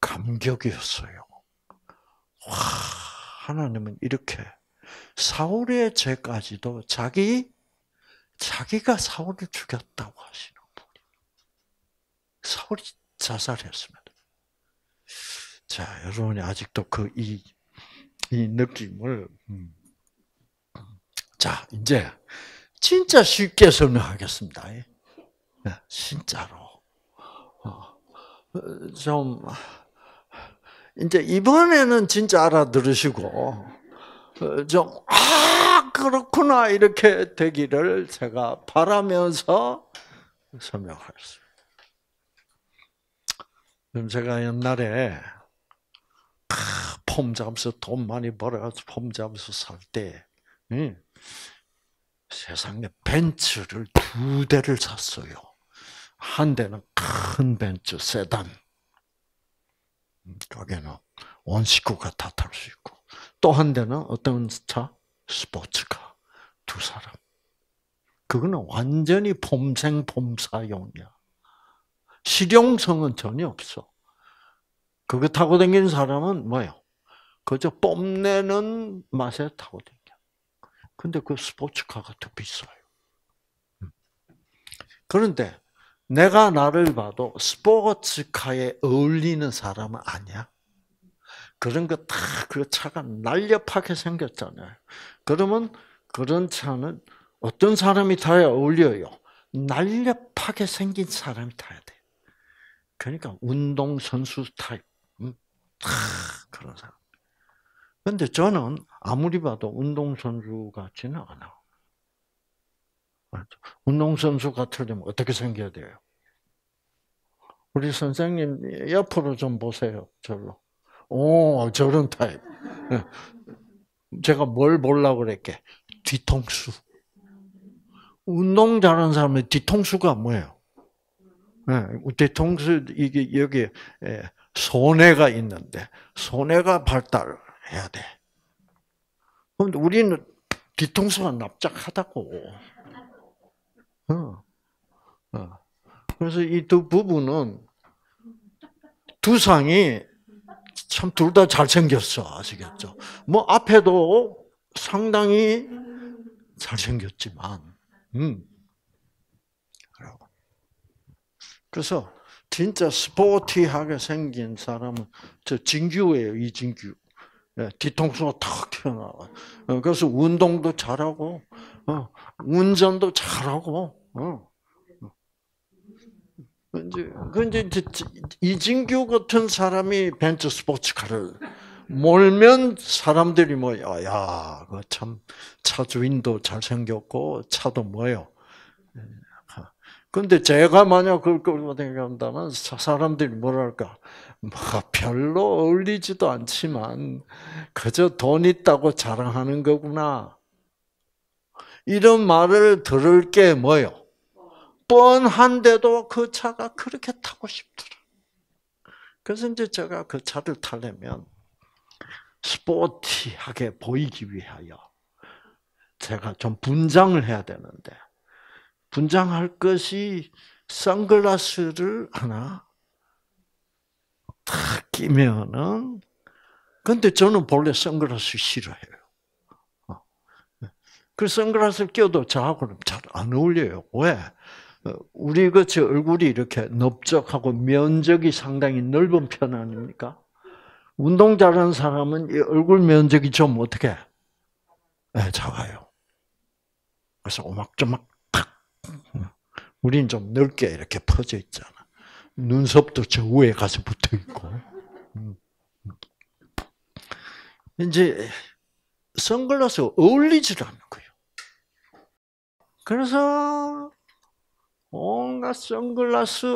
감격이었어요. 와, 하나님은 이렇게 사울의 죄까지도 자기 자기가 사울을 죽였다고 하시는 분이에요. 사울이 자살했습니다. 자, 여러분이 아직도 그이이 느낌을 음. 자, 이제 진짜 쉽게 설명하겠습니다. 예. 예, 진짜로 어, 어, 좀 이제 이번에는 진짜 알아들으시고 어, 좀, 아, 그렇구나, 이렇게 되기를 제가 바라면서 설명하겠습니다. 제가 옛날에, 폼 잡으면서 돈 많이 벌어가지고 폼 잡으면서 살 때, 응? 세상에 벤츠를 두 대를 샀어요. 한 대는 큰 벤츠 세단. 거기는 음, 온 식구가 다 탈 수 있고. 또한 대는 어떤 스 차? 스포츠카. 두 사람. 그거는 완전히 봄생봄사용이야 실용성은 전혀 없어. 그거 타고 다니는 사람은 뭐요? 예 그저 뽐내는 맛에 타고 다녀. 근데 그 스포츠카가 더 비싸요. 음. 그런데 내가 나를 봐도 스포츠카에 어울리는 사람은 아니야. 그런 거다그 차가 날렵하게 생겼잖아요. 그러면 그런 차는 어떤 사람이 타야 어울려요? 날렵하게 생긴 사람이 타야 돼. 그러니까 운동선수 타입. 음, 그런 사람. 근데 저는 아무리 봐도 운동선수 같지는 않아. 운동선수 같으려면 어떻게 생겨야 돼요? 우리 선생님 옆으로 좀 보세요, 절로. 오, 어, 저런 타입. 제가 뭘 보려고 그랬게? 뒤통수. 운동 잘하는 사람의 뒤통수가 뭐예요? 예, 뒤통수, 이게 여기 예, 손해가 있는데, 손해가 발달해야 돼. 그런데 우리는 뒤통수가 납작하다고. 어, 어. 그래서 이 두 부분은 두상이 참둘다 잘생겼어. 아시겠죠? 뭐 앞에도 상당히 잘생겼지만, 음. 그래서 진짜 스포티하게 생긴 사람은 저 진규예요, 이진규. 예, 뒤통수가 탁 튀어나와. 어, 그래서 운동도 잘하고, 어, 운전도 잘하고, 어. 이제 근데 이진규 같은 사람이 벤츠 스포츠카를 몰면 사람들이 뭐야, 야, 참 차주인도 잘생겼고 차도 뭐요. 근데 제가 만약 그걸 끌고 다닌다면 사람들이 뭐랄까, 막 뭐 별로 어울리지도 않지만 그저 돈 있다고 자랑하는 거구나. 이런 말을 들을 게 뭐요? 뻔한데도 그 차가 그렇게 타고 싶더라. 그래서 이제 제가 그 차를 타려면 스포티하게 보이기 위하여 제가 좀 분장을 해야 되는데 분장할 것이 선글라스를 하나 탁 끼면은 근데 저는 본래 선글라스 싫어해요. 어. 그 선글라스를 껴도 저하고는 잘 안 어울려요. 왜? 어, 우리 같이 그 얼굴이 이렇게 넓적하고 면적이 상당히 넓은 편 아닙니까? 운동 잘하는 사람은 이 얼굴 면적이 좀 어떻게 네, 작아요. 그래서 오막조막 탁. 우리좀 넓게 이렇게 퍼져 있잖아. 눈썹도 저 위에 가서 붙어 있고. 이제 선글라스 어울리질 않는 요 그래서 온갖 선글라스,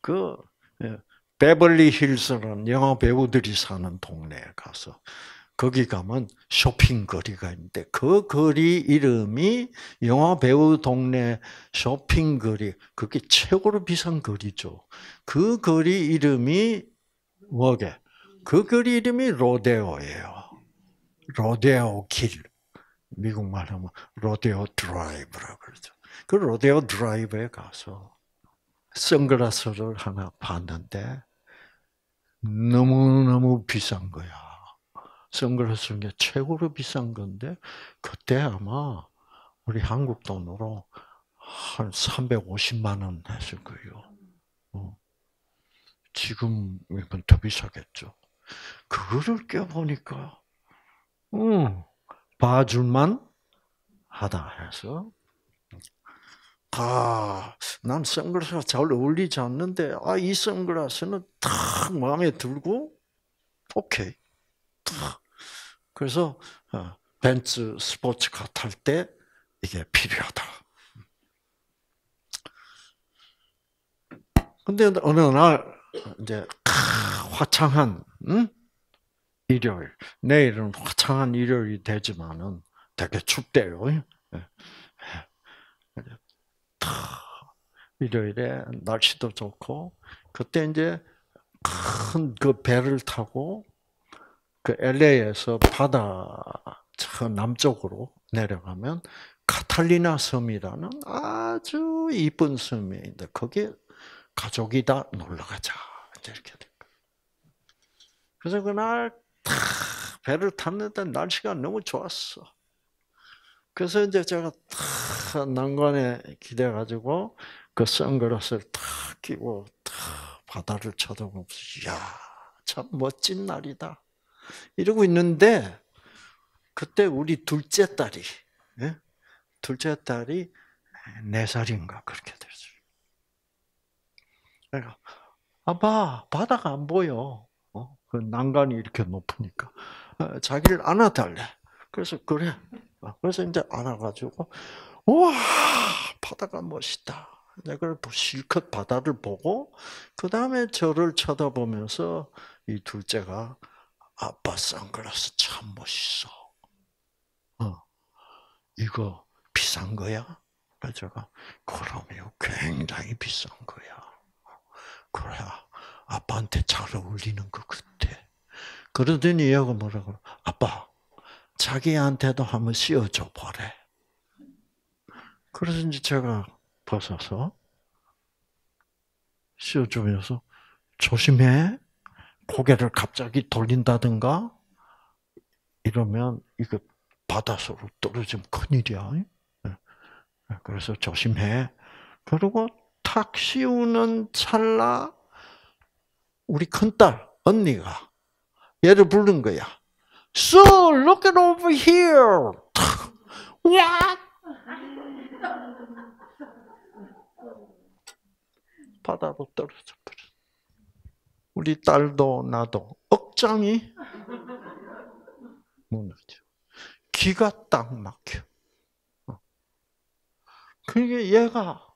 그, 예, 베벌리 힐스라는 영화 배우들이 사는 동네에 가서, 거기 가면 쇼핑 거리가 있는데, 그 거리 이름이 영화 배우 동네 쇼핑 거리, 그게 최고로 비싼 거리죠. 그 거리 이름이 뭐게? 그 거리 이름이 로데오예요. 로데오 길. 미국말 하면 로데오 드라이브라고 그러죠. 그 로데오 드라이브에 가서 선글라스를 하나 봤는데 너무너무 비싼 거야. 선글라스는 게 최고로 비싼 건데 그때 아마 우리 한국 돈으로 한 350만 원 했을 거예요. 어. 지금 이건 더 비싸겠죠. 그거를 껴보니까, 응, 어, 봐줄만 하다 해서 아, 난 선글라스가 잘 어울리지 않는데, 아, 이 선글라스는 탁 마음에 들고, 오케이. 탁. 그래서, 어, 벤츠 스포츠카 탈 때 이게 필요하다. 근데 어느 날, 이제, 화창한, 응? 일요일. 내일은 화창한 일요일이 되지만은 되게 춥대요. 예. 일요일에 날씨도 좋고 그때 이제 큰 그 배를 타고 그 LA에서 바다 저 남쪽으로 내려가면 카탈리나 섬이라는 아주 이쁜 섬이 있는데 거기에 가족이 다 놀러 가자 이렇게된거요 그래서 그날 배를 탔는데 날씨가 너무 좋았어. 그래서 이제 제가 탁 난간에 기대 가지고 그 선글라스를 탁 끼고 탁 바다를 쳐다보면서 이야 참 멋진 날이다 이러고 있는데 그때 우리 둘째 딸이 예? 둘째 딸이 네 살인가 그렇게 됐어요. 내가 아빠 바다가 안 보여. 어? 그 난간이 이렇게 높으니까 어, 자기를 안아달래. 그래서 그래 아, 그래서 이제 안아가지고 와 바다가 멋있다. 내가 실컷 바다를 보고 그 다음에 저를 쳐다보면서 이 둘째가 아빠 선글라스 참 멋있어. 어 이거 비싼 거야? 그래서 제가 그럼요 굉장히 비싼 거야. 그래 아빠한테 잘 어울리는 거 같아. 그러더니 얘가 뭐라고 아빠 자기한테도 한번 씌워줘 보래. 그래서 이제 제가 벗어서 씌워주면서 조심해. 고개를 갑자기 돌린다든가 이러면 이거 바닷속으로 떨어지면 큰일이야. 예. 예, 그래서 조심해. 그리고 탁 씌우는 찰나 우리 큰딸 언니가 얘를 부른 거야. Sir, look it over here. What? 바다로 떨어져 버려. 우리 딸도 나도 억장이 무너져. 귀가 딱 막혀. 어. 그게 그러니까 얘가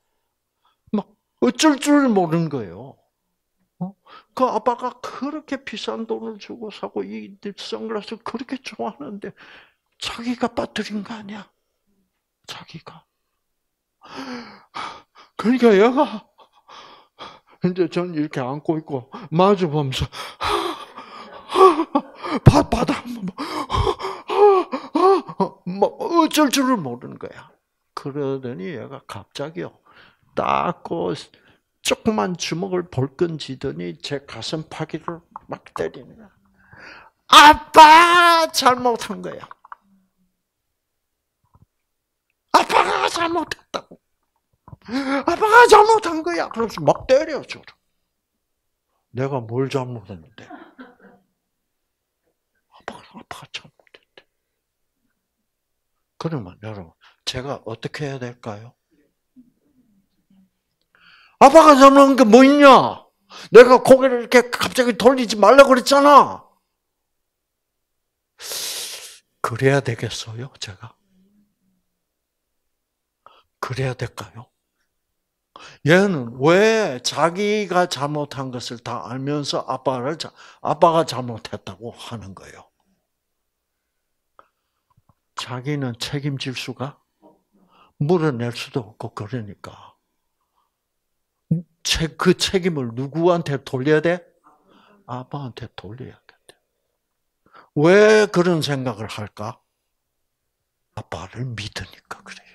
막 어쩔 줄 모르는 거예요. 어? 그 아빠가 그렇게 비싼 돈을 주고 사고 이 선글라스 그렇게 좋아하는데 자기가 빠뜨린 거 아니야? 자기가. 그러니까 얘가 이제 전 이렇게 안고 있고 마주 보면서 바, 바다 뭐 어쩔 줄을 모르는 거야. 그러더니 얘가 갑자기요. 닦고 조그만 주먹을 벌끈지더니 제 가슴 파기를 막 때리는 거야. 아빠 잘못한 거야. 아빠가 잘못했다고. 아빠가 잘못한 거야. 그래서 막 때려 줘. 내가 뭘 잘못했는데? 아빠가 아빠가 잘못했대. 그러면 여러분 제가 어떻게 해야 될까요? 아빠가 잘못한 게 뭐 있냐? 내가 고개를 이렇게 갑자기 돌리지 말라고 그랬잖아. 그래야 되겠어요, 제가? 그래야 될까요? 얘는 왜 자기가 잘못한 것을 다 알면서 아빠를 아빠가 잘못했다고 하는 거예요? 자기는 책임질 수가 물어낼 수도 없고 그러니까 그 책임을 누구한테 돌려야 돼? 아빠한테 돌려야 돼. 왜 그런 생각을 할까? 아빠를 믿으니까 그래요.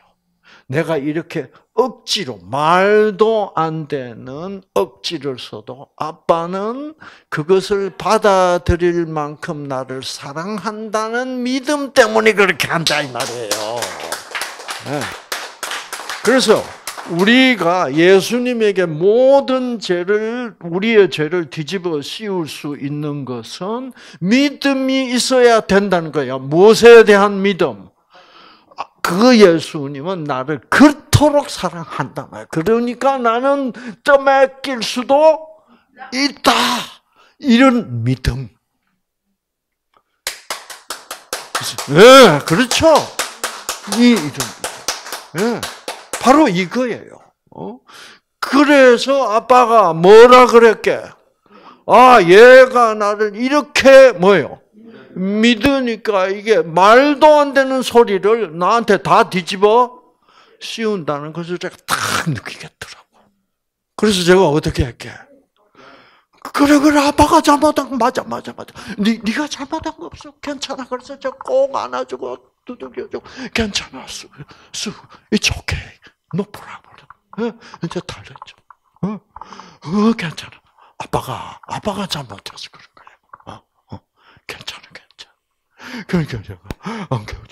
내가 이렇게 억지로 말도 안 되는 억지를 써도 아빠는 그것을 받아들일 만큼 나를 사랑한다는 믿음 때문에 그렇게 한다 이 말이에요. 네. 그래서 우리가 예수님에게 모든 죄를 우리의 죄를 뒤집어 씌울 수 있는 것은 믿음이 있어야 된다는 거예요. 무엇에 대한 믿음? 그 예수님은 나를 그토록 사랑한다 말이야. 그러니까 나는 뜸에 낄 수도 있다. 이런 믿음. 예, 네, 그렇죠. 이 이런 믿음. 네. 바로 이거예요. 어? 그래서 아빠가 뭐라 그랬게? 아, 얘가 나를 이렇게 뭐요? 믿으니까 이게 말도 안 되는 소리를 나한테 다 뒤집어 씌운다는 것을 제가 딱 느끼겠더라고. 그래서 제가 어떻게 할게? 그래 그래 아빠가 잘못한 맞아 맞아 맞아. 네 네가 잘못한 거 없어. 괜찮아. 그래서 제가 꼭 안아주고 두들겨주고 괜찮아. 수, 수, it's okay. 높으라고 그래. 예? 이제 달렸죠. 어? 어, 괜찮아. 아빠가, 아빠가 잘못해서 그런 거야. 어? 어? 괜찮아, 괜찮아. 그러니까 제가, 안깨우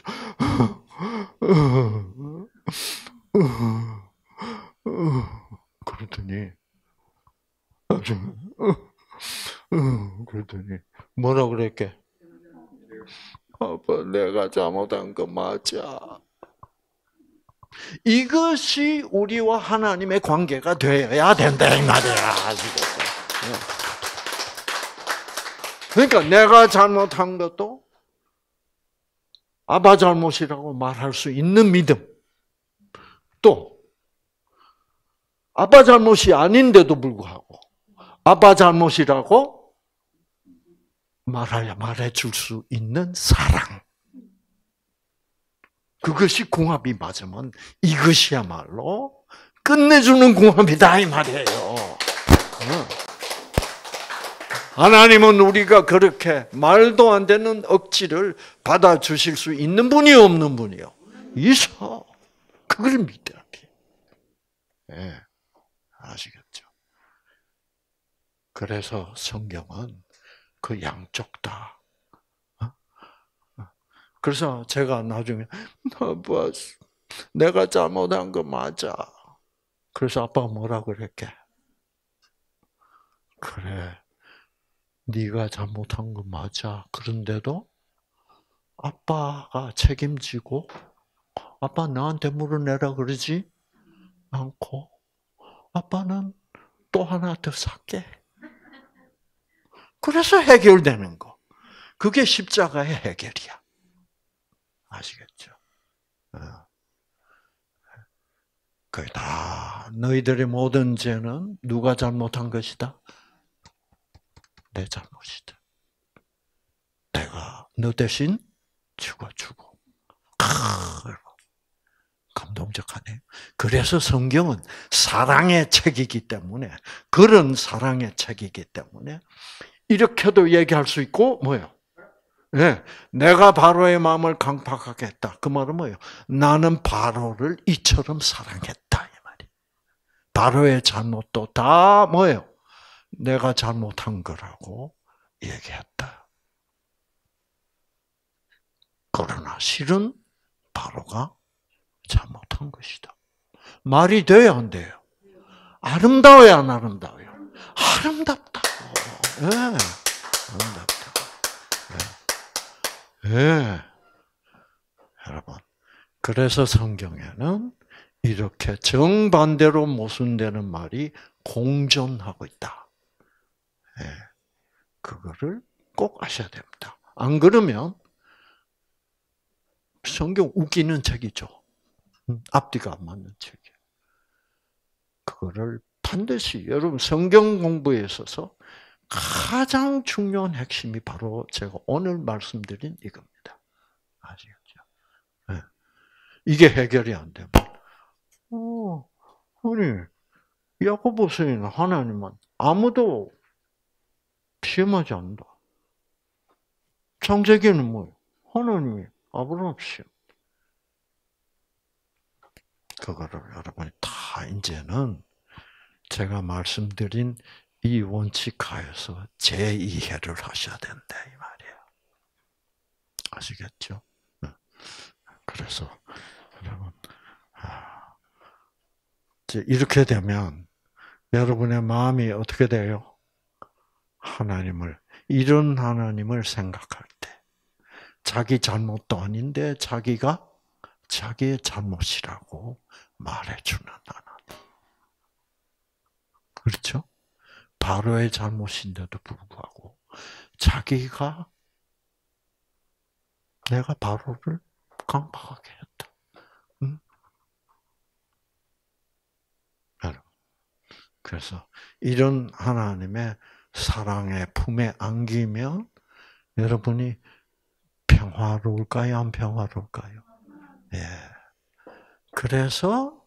그랬더니, 그랬더니, 뭐라 그랬게? 아빠, 내가 잘못한 거 맞아. 이것이 우리와 하나님의 관계가 되어야 된다 이 말이야. 그러니까 내가 잘못한 것도 아바 잘못이라고 말할 수 있는 믿음. 또 아빠 잘못이 아닌데도 불구하고 아빠 잘못이라고 말하야 말해 줄수 있는 사랑. 그것이 궁합이 맞으면 이것이야말로 끝내주는 궁합이다 이 말이에요. 하나님은 우리가 그렇게 말도 안 되는 억지를 받아주실 수 있는 분이 없는 분이요. 있어. 그걸 믿어야 돼. 예. 아시겠죠? 그래서 성경은 그 양쪽 다 그래서 제가 나중에 아빠 내가 잘못한 거 맞아. 그래서 아빠가 뭐라 그랬게? 그래. 네가 잘못한 거 맞아. 그런데도 아빠가 책임지고 아빠 나한테 물어내라 그러지 않고 아빠는 또 하나 더 살게. 그래서 해결되는 거. 그게 십자가의 해결이야. 아시겠죠? 어. 그게 다 너희들의 모든 죄는 누가 잘못한 것이다? 내 잘못이다. 내가 너 대신 죽어주고. 아, 감동적하네. 그래서 성경은 사랑의 책이기 때문에 그런 사랑의 책이기 때문에 이렇게도 얘기할 수 있고 뭐요? 네. 내가 바로의 마음을 강팍하겠다. 그 말은 뭐예요? 나는 바로를 이처럼 사랑했다. 이 말이. 바로의 잘못도 다 뭐예요? 내가 잘못한 거라고 얘기했다. 그러나 실은 바로가 잘못한 것이다. 말이 돼야 안 돼요. 아름다워야 안 아름다워요. 아름답다. 네. 아름답다. 예. 여러분. 그래서 성경에는 이렇게 정반대로 모순되는 말이 공존하고 있다. 예. 그거를 꼭 아셔야 됩니다. 안 그러면 성경 웃기는 책이죠. 음, 앞뒤가 안 맞는 책이에요. 그거를 반드시 여러분 성경 공부에 있어서 가장 중요한 핵심이 바로 제가 오늘 말씀드린 이겁니다. 아시겠죠? 네. 이게 해결이 안 되면, 어, 아니, 야고보서에 하나님은 아무도 시험하지 않는다. 창세기는 뭐예요? 하나님이 아브라함 시험. 그거를 여러분이 다 이제는 제가 말씀드린 이 원칙하에서 재이해를 하셔야 된다 이말이에 아시겠죠? 그래서 여러분 아, 이렇게 되면 여러분의 마음이 어떻게 돼요? 하나님을 이런 하나님을 생각할 때 자기 잘못도 아닌데 자기가 자기의 잘못이라고 말해주는 하나. 바로의 잘못인데도 불구하고 자기가 내가 바로를 강박하게 했다. 응? 그래서 이런 하나님의 사랑의 품에 안기면 여러분이 평화로울까요? 안 평화로울까요? 예. 그래서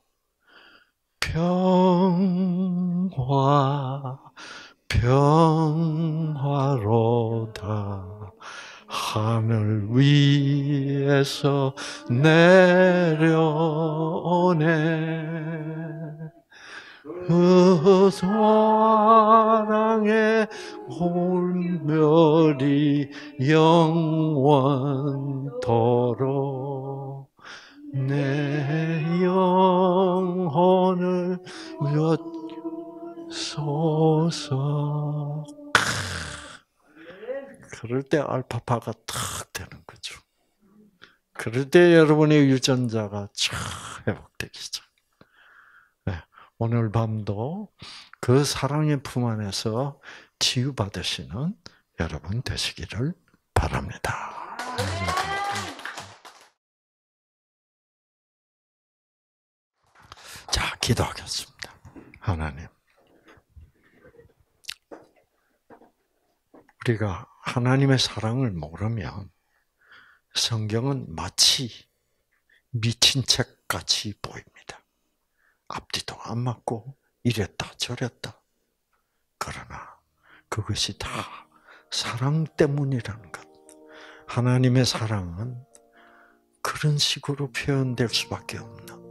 평화 평화로다 하늘 위에서 내려오네 그 사랑의 골멸이 영원토록 내 영혼을 몇 소서 그럴 때 알파파가 탁 되는 거죠. 그럴 때 여러분의 유전자가 쫙 회복되기죠. 네. 오늘 밤도 그 사랑의 품 안에서 치유받으시는 여러분 되시기를 바랍니다. 기도하겠습니다. 하나님. 우리가 하나님의 사랑을 모르면 성경은 마치 미친 책 같이 보입니다. 앞뒤도 안 맞고 이랬다 저랬다. 그러나 그것이 다 사랑 때문이라는 것. 하나님의 사랑은 그런 식으로 표현될 수밖에 없는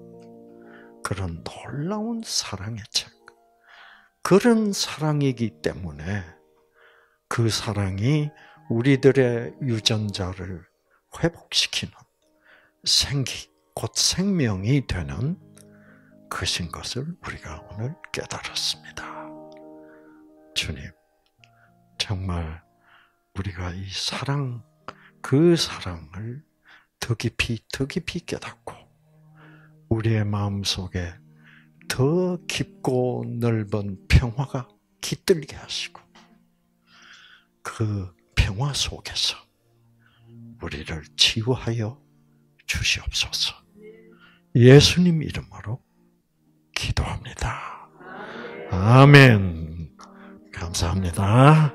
그런 놀라운 사랑의 책. 그런 사랑이기 때문에 그 사랑이 우리들의 유전자를 회복시키는 생기, 곧 생명이 되는 것인 것을 우리가 오늘 깨달았습니다. 주님, 정말 우리가 이 사랑, 그 사랑을 더 깊이, 더 깊이 깨닫고, 우리의 마음 속에 더 깊고 넓은 평화가 깃들게 하시고 그 평화 속에서 우리를 치유하여 주시옵소서. 예수님 이름으로 기도합니다. 아멘. 감사합니다.